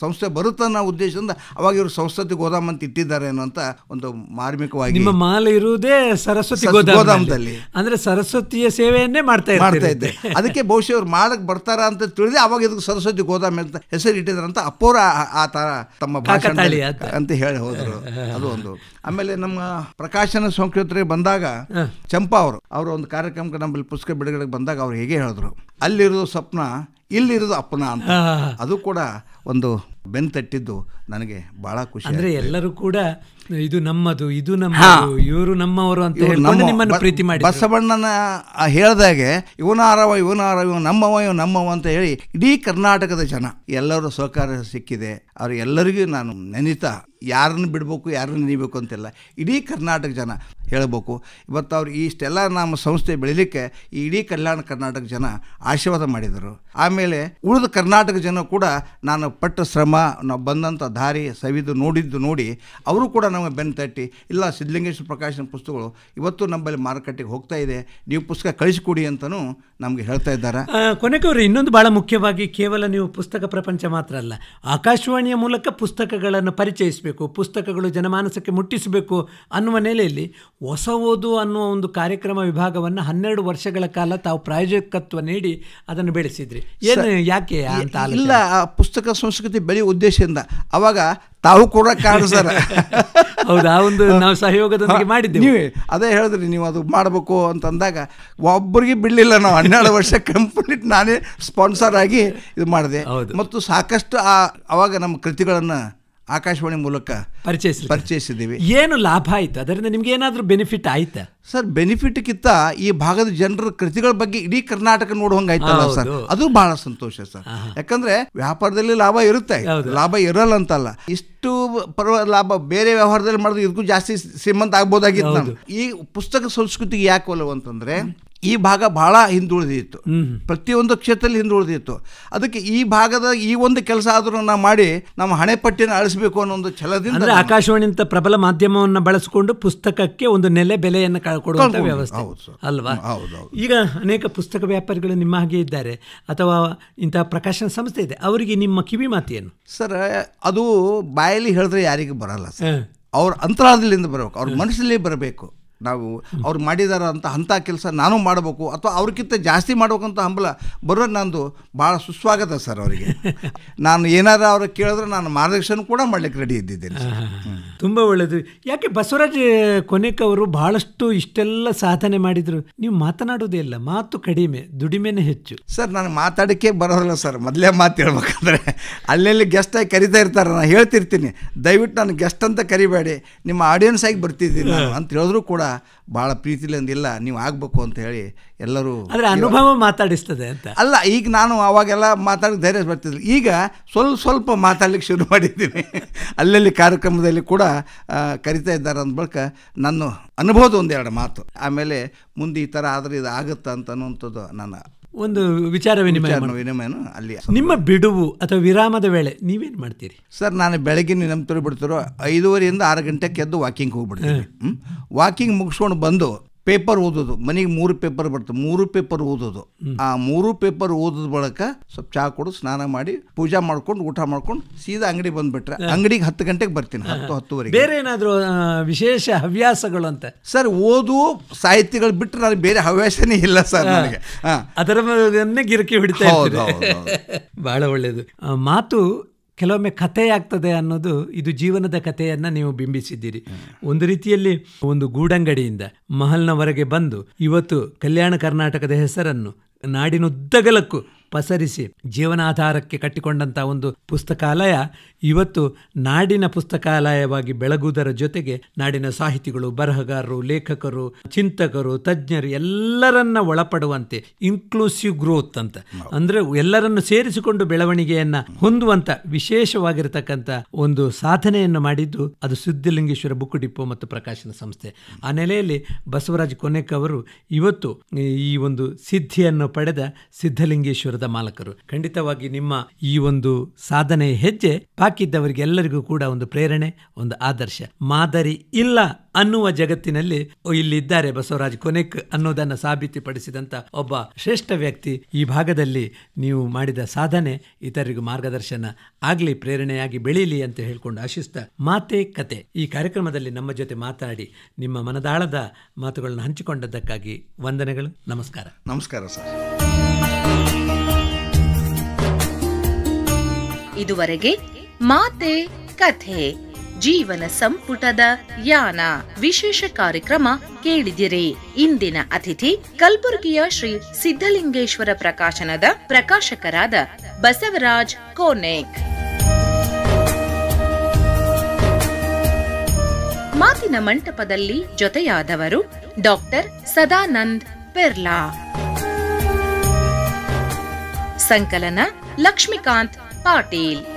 ಸಂಸ್ಥೆ ಬರುತ್ತೆ ಉದ್ದೇಶದಿಂದ ಅವಾಗ ಇವರು ಸರಸ್ವತಿ ಗೋದಾಮ್ ಅಂತ ಇಟ್ಟಿದ್ದಾರೆ ಅಂತ ಒಂದು ಮಾರ್ಮಿಕವಾಗಿ ನಿಮ್ಮ ಮಾಲೆ ಇರುವುದೇ ಸರಸ್ವತಿ ಗೋದಾಮದಲ್ಲಿ ಅಂದ್ರೆ ಸರಸ್ವತಿಯ ಸೇವೆಯನ್ನೇ ಮಾಡ್ತಾ ಮಾಡ್ತಾ ಇದ್ದೆ ಅದಕ್ಕೆ ಬಹುಶಃ ಇವ್ರು ಮಾಡಕ್ ಬರ್ತಾರ ಅಂತ ತಿಳಿದು ಅವಾಗ ಇದಕ್ಕೆ ಸರಸ್ವತಿ ಗೋದಾಮ್ ಅಂತ ಹೆಸರು ಅಂತ ಅಪ್ಪೋರ ಆ ತರ ತಮ್ಮ ಭಾಷಣ ಅಂತ ಹೇಳಿ ಹೋದ್ರು ಅದು ಒಂದು ಆಮೇಲೆ ನಮ್ಮ ಪ್ರಕಾಶನ ಸಂಸ್ಕೃತರಿಗೆ ಬಂದಾಗ ಚಂಪಾ ಅವರು ಅವರು ಒಂದು ಕಾರ್ಯಕ್ರಮಕ್ಕೆ ನಮ್ಮಲ್ಲಿ ಪುಸ್ತಕ ಬಿಡುಗಡೆಗೆ ಬಂದಾಗ ಅವ್ರು ಹೇಗೆ ಹೇಳಿದ್ರು ಅಲ್ಲಿರೋ ಸ್ವಪ್ನ ಇಲ್ಲಿರೋದು ಅಪ್ಪನ ಅಂತ ಅದು ಕೂಡ ಒಂದು ಬೆನ್ ತಟ್ಟಿದ್ದು ನನಗೆ ಬಹಳ ಖುಷಿ ಅಂದ್ರೆ ಎಲ್ಲರೂ ಕೂಡ ಇದು ನಮ್ಮದು ಇದು ನಮ್ಮ ಇವರು ನಮ್ಮವರು ಅಂತ ನಿಮ್ಮನ್ನು ಪ್ರೀತಿ ಮಾಡಿ ಬಸವಣ್ಣನ ಹೇಳ್ದಾಗೆ ಇವನಾರವ ಇವನಾರ ಇವ್ ನಮ್ಮವ ಇವ ನಮ್ಮವ ಅಂತ ಹೇಳಿ ಇಡೀ ಕರ್ನಾಟಕದ ಜನ ಎಲ್ಲರೂ ಸಹಕಾರ ಸಿಕ್ಕಿದೆ ಅವ್ರು ಎಲ್ಲರಿಗೂ ನಾನು ನೆನಿತ ಯಾರನ್ನು ಬಿಡಬೇಕು ಯಾರನ್ನು ನೀಬೇಕು ಅಂತಿಲ್ಲ ಇಡೀ ಕರ್ನಾಟಕ ಜನ ಹೇಳಬೇಕು ಇವತ್ತು ಅವ್ರು ಇಷ್ಟೆಲ್ಲ ನಮ್ಮ ಸಂಸ್ಥೆ ಬೆಳಿಲಿಕ್ಕೆ ಈ ಇಡೀ ಕಲ್ಯಾಣ ಕರ್ನಾಟಕ ಜನ ಆಶೀರ್ವಾದ ಮಾಡಿದರು ಆಮೇಲೆ ಉಳಿದ ಕರ್ನಾಟಕ ಜನ ಕೂಡ ನಾನು ಪಟ್ಟ ಶ್ರಮ ನಾವು ಬಂದಂಥ ದಾರಿ ಸವಿದು ನೋಡಿದ್ದು ನೋಡಿ ಅವರು ಕೂಡ ನಮಗೆ ಬೆನ್ನು ತಟ್ಟಿ ಇಲ್ಲ ಸಿದ್ಧಲಿಂಗೇಶ್ವರ ಪ್ರಕಾಶನ ಪುಸ್ತಕಗಳು ಇವತ್ತು ನಮ್ಮಲ್ಲಿ ಮಾರುಕಟ್ಟೆಗೆ ಹೋಗ್ತಾ ಇದೆ ನೀವು ಪುಸ್ತಕ ಕಳಿಸಿಕೊಡಿ ಅಂತಲೂ ನಮಗೆ ಹೇಳ್ತಾ ಇದ್ದಾರೆ ಕೊನೆಗೆ ಇನ್ನೊಂದು ಭಾಳ ಮುಖ್ಯವಾಗಿ ಕೇವಲ ನೀವು ಪುಸ್ತಕ ಪ್ರಪಂಚ ಮಾತ್ರ ಅಲ್ಲ ಆಕಾಶವಾಣಿಯ ಮೂಲಕ ಪುಸ್ತಕಗಳನ್ನು ಪರಿಚಯಿಸಬೇಕು ಪುಸ್ತಕಗಳು ಜನಮಾನಸಕ್ಕೆ ಮುಟ್ಟಿಸಬೇಕು ಅನ್ನುವ ನೆಲೆಯಲ್ಲಿ ಹೊಸ ಓದು ಅನ್ನುವ ಒಂದು ಕಾರ್ಯಕ್ರಮ ವಿಭಾಗವನ್ನು ಹನ್ನೆರಡು ವರ್ಷಗಳ ಕಾಲ ತಾವು ಪ್ರಾಯೋಜಕತ್ವ ನೀಡಿ ಅದನ್ನು ಬೆಳೆಸಿದ್ರಿ ಯಾಕೆ ಇಲ್ಲ ಆ ಪುಸ್ತಕ ಸಂಸ್ಕೃತಿ ಬೆಳೆಯುವ ಉದ್ದೇಶದಿಂದ ಅವಾಗ ತಾವು ಕೂಡ ಕಾರಣ ಸರ್ ಹೌದಾ ಒಂದು ನಾವು ಸಹಯೋಗದೊಂದಿಗೆ ಅದೇ ಹೇಳಿದ್ರಿ ನೀವು ಅದು ಮಾಡಬೇಕು ಅಂತಂದಾಗ ಒಬ್ಬರಿಗೆ ಬಿಡಲಿಲ್ಲ ನಾವು ಹನ್ನೆರಡು ವರ್ಷ ಕಂಪ್ಲೀಟ್ ನಾನೇ ಸ್ಪಾನ್ಸರ್ ಆಗಿ ಇದು ಮಾಡಿದೆ ಮತ್ತು ಸಾಕಷ್ಟು ಆ ಅವಾಗ ನಮ್ಮ ಕೃತಿಗಳನ್ನು ಆಕಾಶವಾಣಿ ಮೂಲಕ ಪರ್ಚೇಸ್ ಪರಿಚಯಿಸಿದ್ದೀವಿ ಏನು ಲಾಭ ಆಯ್ತು ಅದರಿಂದ ನಿಮ್ಗೆ ಏನಾದರೂ ಬೆನಿಫಿಟ್ ಆಯ್ತಾ ಸರ್ ಕಿತ್ತ ಈ ಭಾಗದ ಜನರ ಕೃತಿಗಳ ಬಗ್ಗೆ ಇಡೀ ಕರ್ನಾಟಕ ನೋಡುವಂಗಾಯ್ತಲ್ಲ ಸರ್ ಅದು ಬಹಳ ಸಂತೋಷ ಸರ್ ಯಾಕಂದ್ರೆ ವ್ಯಾಪಾರದಲ್ಲಿ ಲಾಭ ಇರುತ್ತೆ ಲಾಭ ಇರಲ್ಲ ಅಂತಲ್ಲ ಇಷ್ಟು ಪರ್ವ ಲಾಭ ಬೇರೆ ವ್ಯವಹಾರದಲ್ಲಿ ಮಾಡಿದ್ರೆ ಇದಕ್ಕೂ ಜಾಸ್ತಿ ಶ್ರೀಮಂತ ಆಗ್ಬೋದಾಗಿತ್ತು ಈ ಪುಸ್ತಕ ಸಂಸ್ಕೃತಿಗೆ ಯಾಕೆ ಅಂತಂದ್ರೆ ಈ ಭಾಗ ಭಾಳ ಹಿಂದುಳಿದಿತ್ತು ಪ್ರತಿಯೊಂದು ಕ್ಷೇತ್ರದಲ್ಲಿ ಹಿಂದುಳಿದಿತ್ತು ಅದಕ್ಕೆ ಈ ಭಾಗದ ಈ ಒಂದು ಕೆಲಸ ಆದರೂ ನಾವು ಮಾಡಿ ನಮ್ಮ ಹಣೆ ಪಟ್ಟಿನ ಅಳಿಸಬೇಕು ಅನ್ನೋ ಒಂದು ಛಲದಿಂದ ಅಂತ ಪ್ರಬಲ ಮಾಧ್ಯಮವನ್ನು ಬಳಸಿಕೊಂಡು ಪುಸ್ತಕಕ್ಕೆ ಒಂದು ನೆಲೆ ಬೆಲೆಯನ್ನು ಕಳ್ಕೊಡುವಂಥ ವ್ಯವಸ್ಥೆ ಅಲ್ವಾ ಈಗ ಅನೇಕ ಪುಸ್ತಕ ವ್ಯಾಪಾರಿಗಳು ನಿಮ್ಮ ಹಾಗೆ ಇದ್ದಾರೆ ಅಥವಾ ಇಂತಹ ಪ್ರಕಾಶನ ಸಂಸ್ಥೆ ಇದೆ ಅವರಿಗೆ ನಿಮ್ಮ ಕಿವಿ ಮಾತೇನು ಸರ್ ಅದು ಬಾಯಲ್ಲಿ ಹೇಳಿದ್ರೆ ಯಾರಿಗೂ ಬರಲ್ಲ ಸರ್ ಅವ್ರ ಅಂತರಾದಲ್ಲಿಂದ ಬರಬೇಕು ಅವ್ರ ಮನಸ್ಸಲ್ಲಿ ಬರಬೇಕು ನಾವು ಅವ್ರು ಮಾಡಿದಾರ ಅಂತ ಅಂಥ ಕೆಲಸ ನಾನು ಮಾಡಬೇಕು ಅಥವಾ ಅವ್ರಿಗಿಂತ ಜಾಸ್ತಿ ಮಾಡ್ಬೇಕಂತ ಹಂಬಲ ಬರೋ ನಂದು ಭಾಳ ಸುಸ್ವಾಗತ ಸರ್ ಅವರಿಗೆ ನಾನು ಏನಾರು ಅವ್ರು ಕೇಳಿದ್ರೆ ನಾನು ಮಾರ್ಗದರ್ಶನ ಕೂಡ ಮಾಡಲಿಕ್ಕೆ ರೆಡಿ ಇದ್ದಿದ್ದೇನೆ ತುಂಬ ಒಳ್ಳೆಯದು ಯಾಕೆ ಬಸವರಾಜ್ ಕೊನೆಕವರು ಬಹಳಷ್ಟು ಇಷ್ಟೆಲ್ಲ ಸಾಧನೆ ಮಾಡಿದರು ನೀವು ಮಾತನಾಡೋದೇ ಇಲ್ಲ ಮಾತು ಕಡಿಮೆ ದುಡಿಮೆನೇ ಹೆಚ್ಚು ಸರ್ ನನಗೆ ಮಾತಾಡೋಕ್ಕೆ ಬರೋದಿಲ್ಲ ಸರ್ ಮೊದಲೇ ಮಾತು ಹೇಳ್ಬೇಕಂದ್ರೆ ಅಲ್ಲೆಲ್ಲಿ ಗೆಸ್ಟಾಗಿ ಕರಿತಾ ಇರ್ತಾರೆ ನಾನು ಹೇಳ್ತಿರ್ತೀನಿ ದಯವಿಟ್ಟು ನಾನು ಗೆಸ್ಟ್ ಅಂತ ಕರಿಬೇಡಿ ನಿಮ್ಮ ಆಡಿಯನ್ಸ್ ಆಗಿ ಬರ್ತಿದ್ದೀನಿ ನಾನು ಅಂತ ಹೇಳಿದ್ರು ಕೂಡ ಭಾಳ ಪ್ರೀತಿಲಿಂದಿಲ್ಲ ನೀವು ಆಗಬೇಕು ಅಂತ ಹೇಳಿ ಎಲ್ಲರೂ ಅಂದರೆ ಅನುಭವ ಮಾತಾಡಿಸ್ತದೆ ಅಂತ ಅಲ್ಲ ಈಗ ನಾನು ಅವಾಗೆಲ್ಲ ಮಾತಾಡಿ ಧೈರ್ಯ ಬರ್ತಿದ್ರು ಈಗ ಸ್ವಲ್ಪ ಸ್ವಲ್ಪ ಮಾತಾಡ್ಲಿಕ್ಕೆ ಶುರು ಮಾಡಿದ್ದೀನಿ ಅಲ್ಲಲ್ಲಿ ಕಾರ್ಯಕ್ರಮದಲ್ಲಿ ಕೂಡ ಕರಿತಾ ಇದ್ದಾರೆ ಅಂದ ಬಳಿಕ ನನ್ನ ಅನುಭವದ ಒಂದೆರಡು ಮಾತು ಆಮೇಲೆ ಮುಂದೆ ಈ ಥರ ಆದರೆ ಇದು ಅಂತ ಅನ್ನೋಂಥದ್ದು ನನ್ನ ಒಂದು ವಿಚಾರ ವಿನಿಮಯ ವಿನಿಮಯ ಅಲ್ಲಿ ನಿಮ್ಮ ಬಿಡುವು ಅಥವಾ ವಿರಾಮದ ವೇಳೆ ನೀವೇನು ಮಾಡ್ತೀರಿ ಸರ್ ನಾನು ಬೆಳಗ್ಗೆ ನಮ್ಮ ಬಿಡ್ತಾರೋ ಐದೂವರೆಯಿಂದ ಆರು ಗಂಟೆಗೆ ಎದ್ದು ವಾಕಿಂಗ್ ಹೋಗ್ಬಿಡ್ತೀನಿ ವಾಕಿಂಗ್ ಮುಗಿಸ್ಕೊಂಡು ಬಂದು ಪೇಪರ್ ಓದೋದು ಮನೆಗೆ ಮೂರು ಪೇಪರ್ ಬರ್ತದೆ ಮೂರು ಪೇಪರ್ ಓದೋದು ಆ ಮೂರು ಪೇಪರ್ ಓದಿದ ಬಳಕ ಸ್ವಲ್ಪ ಚಹಾ ಕೊಡು ಸ್ನಾನ ಮಾಡಿ ಪೂಜಾ ಮಾಡ್ಕೊಂಡು ಊಟ ಮಾಡ್ಕೊಂಡು ಸೀದಾ ಅಂಗಡಿ ಬಂದ್ಬಿಟ್ರೆ ಅಂಗಡಿಗೆ ಹತ್ತು ಗಂಟೆಗೆ ಬರ್ತೀನಿ ಹತ್ತು ಹತ್ತುವರೆಗೆ ಬೇರೆ ಏನಾದರೂ ವಿಶೇಷ ಹವ್ಯಾಸಗಳು ಅಂತ ಸರ್ ಓದು ಸಾಹಿತ್ಯಗಳು ಬಿಟ್ಟರೆ ನನಗೆ ಬೇರೆ ಹವ್ಯಾಸನೇ ಇಲ್ಲ ಸರ್ ನನಗೆ ಅದರ ಗಿರಕಿ ಹಿಡಿತಾ ಬಹಳ ಒಳ್ಳೇದು ಮಾತು ಕೆಲವೊಮ್ಮೆ ಕಥೆಯಾಗ್ತದೆ ಅನ್ನೋದು ಇದು ಜೀವನದ ಕಥೆಯನ್ನ ನೀವು ಬಿಂಬಿಸಿದ್ದೀರಿ ಒಂದು ರೀತಿಯಲ್ಲಿ ಒಂದು ಗೂಡಂಗಡಿಯಿಂದ ಮಹಲ್ನವರೆಗೆ ಬಂದು ಇವತ್ತು ಕಲ್ಯಾಣ ಕರ್ನಾಟಕದ ಹೆಸರನ್ನು ನಾಡಿನುದ್ದಗಲಕ್ಕೂ ಪಸರಿಸಿ ಜೀವನಾಧಾರಕ್ಕೆ ಕಟ್ಟಿಕೊಂಡಂತಹ ಒಂದು ಪುಸ್ತಕಾಲಯ ಇವತ್ತು ನಾಡಿನ ಪುಸ್ತಕಾಲಯವಾಗಿ ಬೆಳಗುವುದರ ಜೊತೆಗೆ ನಾಡಿನ ಸಾಹಿತಿಗಳು ಬರಹಗಾರರು ಲೇಖಕರು ಚಿಂತಕರು ತಜ್ಞರು ಎಲ್ಲರನ್ನ ಒಳಪಡುವಂತೆ ಇನ್ಕ್ಲೂಸಿವ್ ಗ್ರೋತ್ ಅಂತ ಅಂದ್ರೆ ಎಲ್ಲರನ್ನು ಸೇರಿಸಿಕೊಂಡು ಬೆಳವಣಿಗೆಯನ್ನು ಹೊಂದುವಂತ ವಿಶೇಷವಾಗಿರತಕ್ಕಂತ ಒಂದು ಸಾಧನೆಯನ್ನು ಮಾಡಿದ್ದು ಅದು ಸಿದ್ಧಲಿಂಗೇಶ್ವರ ಬುಕ್ ಡಿಪೋ ಮತ್ತು ಪ್ರಕಾಶನ ಸಂಸ್ಥೆ ಆ ನೆಲೆಯಲ್ಲಿ ಬಸವರಾಜ್ ಕೊನೆಕ್ ಅವರು ಇವತ್ತು ಈ ಒಂದು ಸಿದ್ಧಿಯನ್ನು ಪಡೆದ ಸಿದ್ಧಲಿಂಗೇಶ್ವರ ಮಾಲಕರು ಖಂಡಿತವಾಗಿ ನಿಮ್ಮ ಈ ಒಂದು ಸಾಧನೆ ಹೆಜ್ಜೆ ಬಾಕಿದ್ದವರಿಗೆಲ್ಲರಿಗೂ ಕೂಡ ಒಂದು ಪ್ರೇರಣೆ ಒಂದು ಆದರ್ಶ ಮಾದರಿ ಇಲ್ಲ ಅನ್ನುವ ಜಗತ್ತಿನಲ್ಲಿ ಇಲ್ಲಿ ಇದ್ದಾರೆ ಬಸವರಾಜ್ ಕೊನೆಕ್ ಅನ್ನೋದನ್ನು ಸಾಬೀತುಪಡಿಸಿದಂಥ ಒಬ್ಬ ಶ್ರೇಷ್ಠ ವ್ಯಕ್ತಿ ಈ ಭಾಗದಲ್ಲಿ ನೀವು ಮಾಡಿದ ಸಾಧನೆ ಇತರರಿಗೂ ಮಾರ್ಗದರ್ಶನ ಆಗಲಿ ಪ್ರೇರಣೆಯಾಗಿ ಬೆಳೀಲಿ ಅಂತ ಹೇಳ್ಕೊಂಡು ಆಶಿಸ್ತ ಮಾತೆ ಕತೆ ಈ ಕಾರ್ಯಕ್ರಮದಲ್ಲಿ ನಮ್ಮ ಜೊತೆ ಮಾತಾಡಿ ನಿಮ್ಮ ಮನದಾಳದ ಮಾತುಗಳನ್ನು ಹಂಚಿಕೊಂಡದ್ದಕ್ಕಾಗಿ ವಂದನೆಗಳು ನಮಸ್ಕಾರ ನಮಸ್ಕಾರ ಸರ್ ಇದುವರೆಗೆ ಮಾತೆ ಕಥೆ ಜೀವನ ಸಂಪುಟದ ಯಾನ ವಿಶೇಷ ಕಾರ್ಯಕ್ರಮ ಕೇಳಿದಿರಿ ಇಂದಿನ ಅತಿಥಿ ಕಲಬುರಗಿಯ ಶ್ರೀ ಸಿದ್ಧಲಿಂಗೇಶ್ವರ ಪ್ರಕಾಶನದ ಪ್ರಕಾಶಕರಾದ ಬಸವರಾಜ್ ಕೋನೇಕ್ ಮಾತಿನ ಮಂಟಪದಲ್ಲಿ ಜೊತೆಯಾದವರು ಡಾಕ್ಟರ್ ಸದಾನಂದ್ ಪೆರ್ಲಾ ಸಂಕಲನ ಲಕ್ಷ್ಮೀಕಾಂತ್ നാട്ടിയിൽ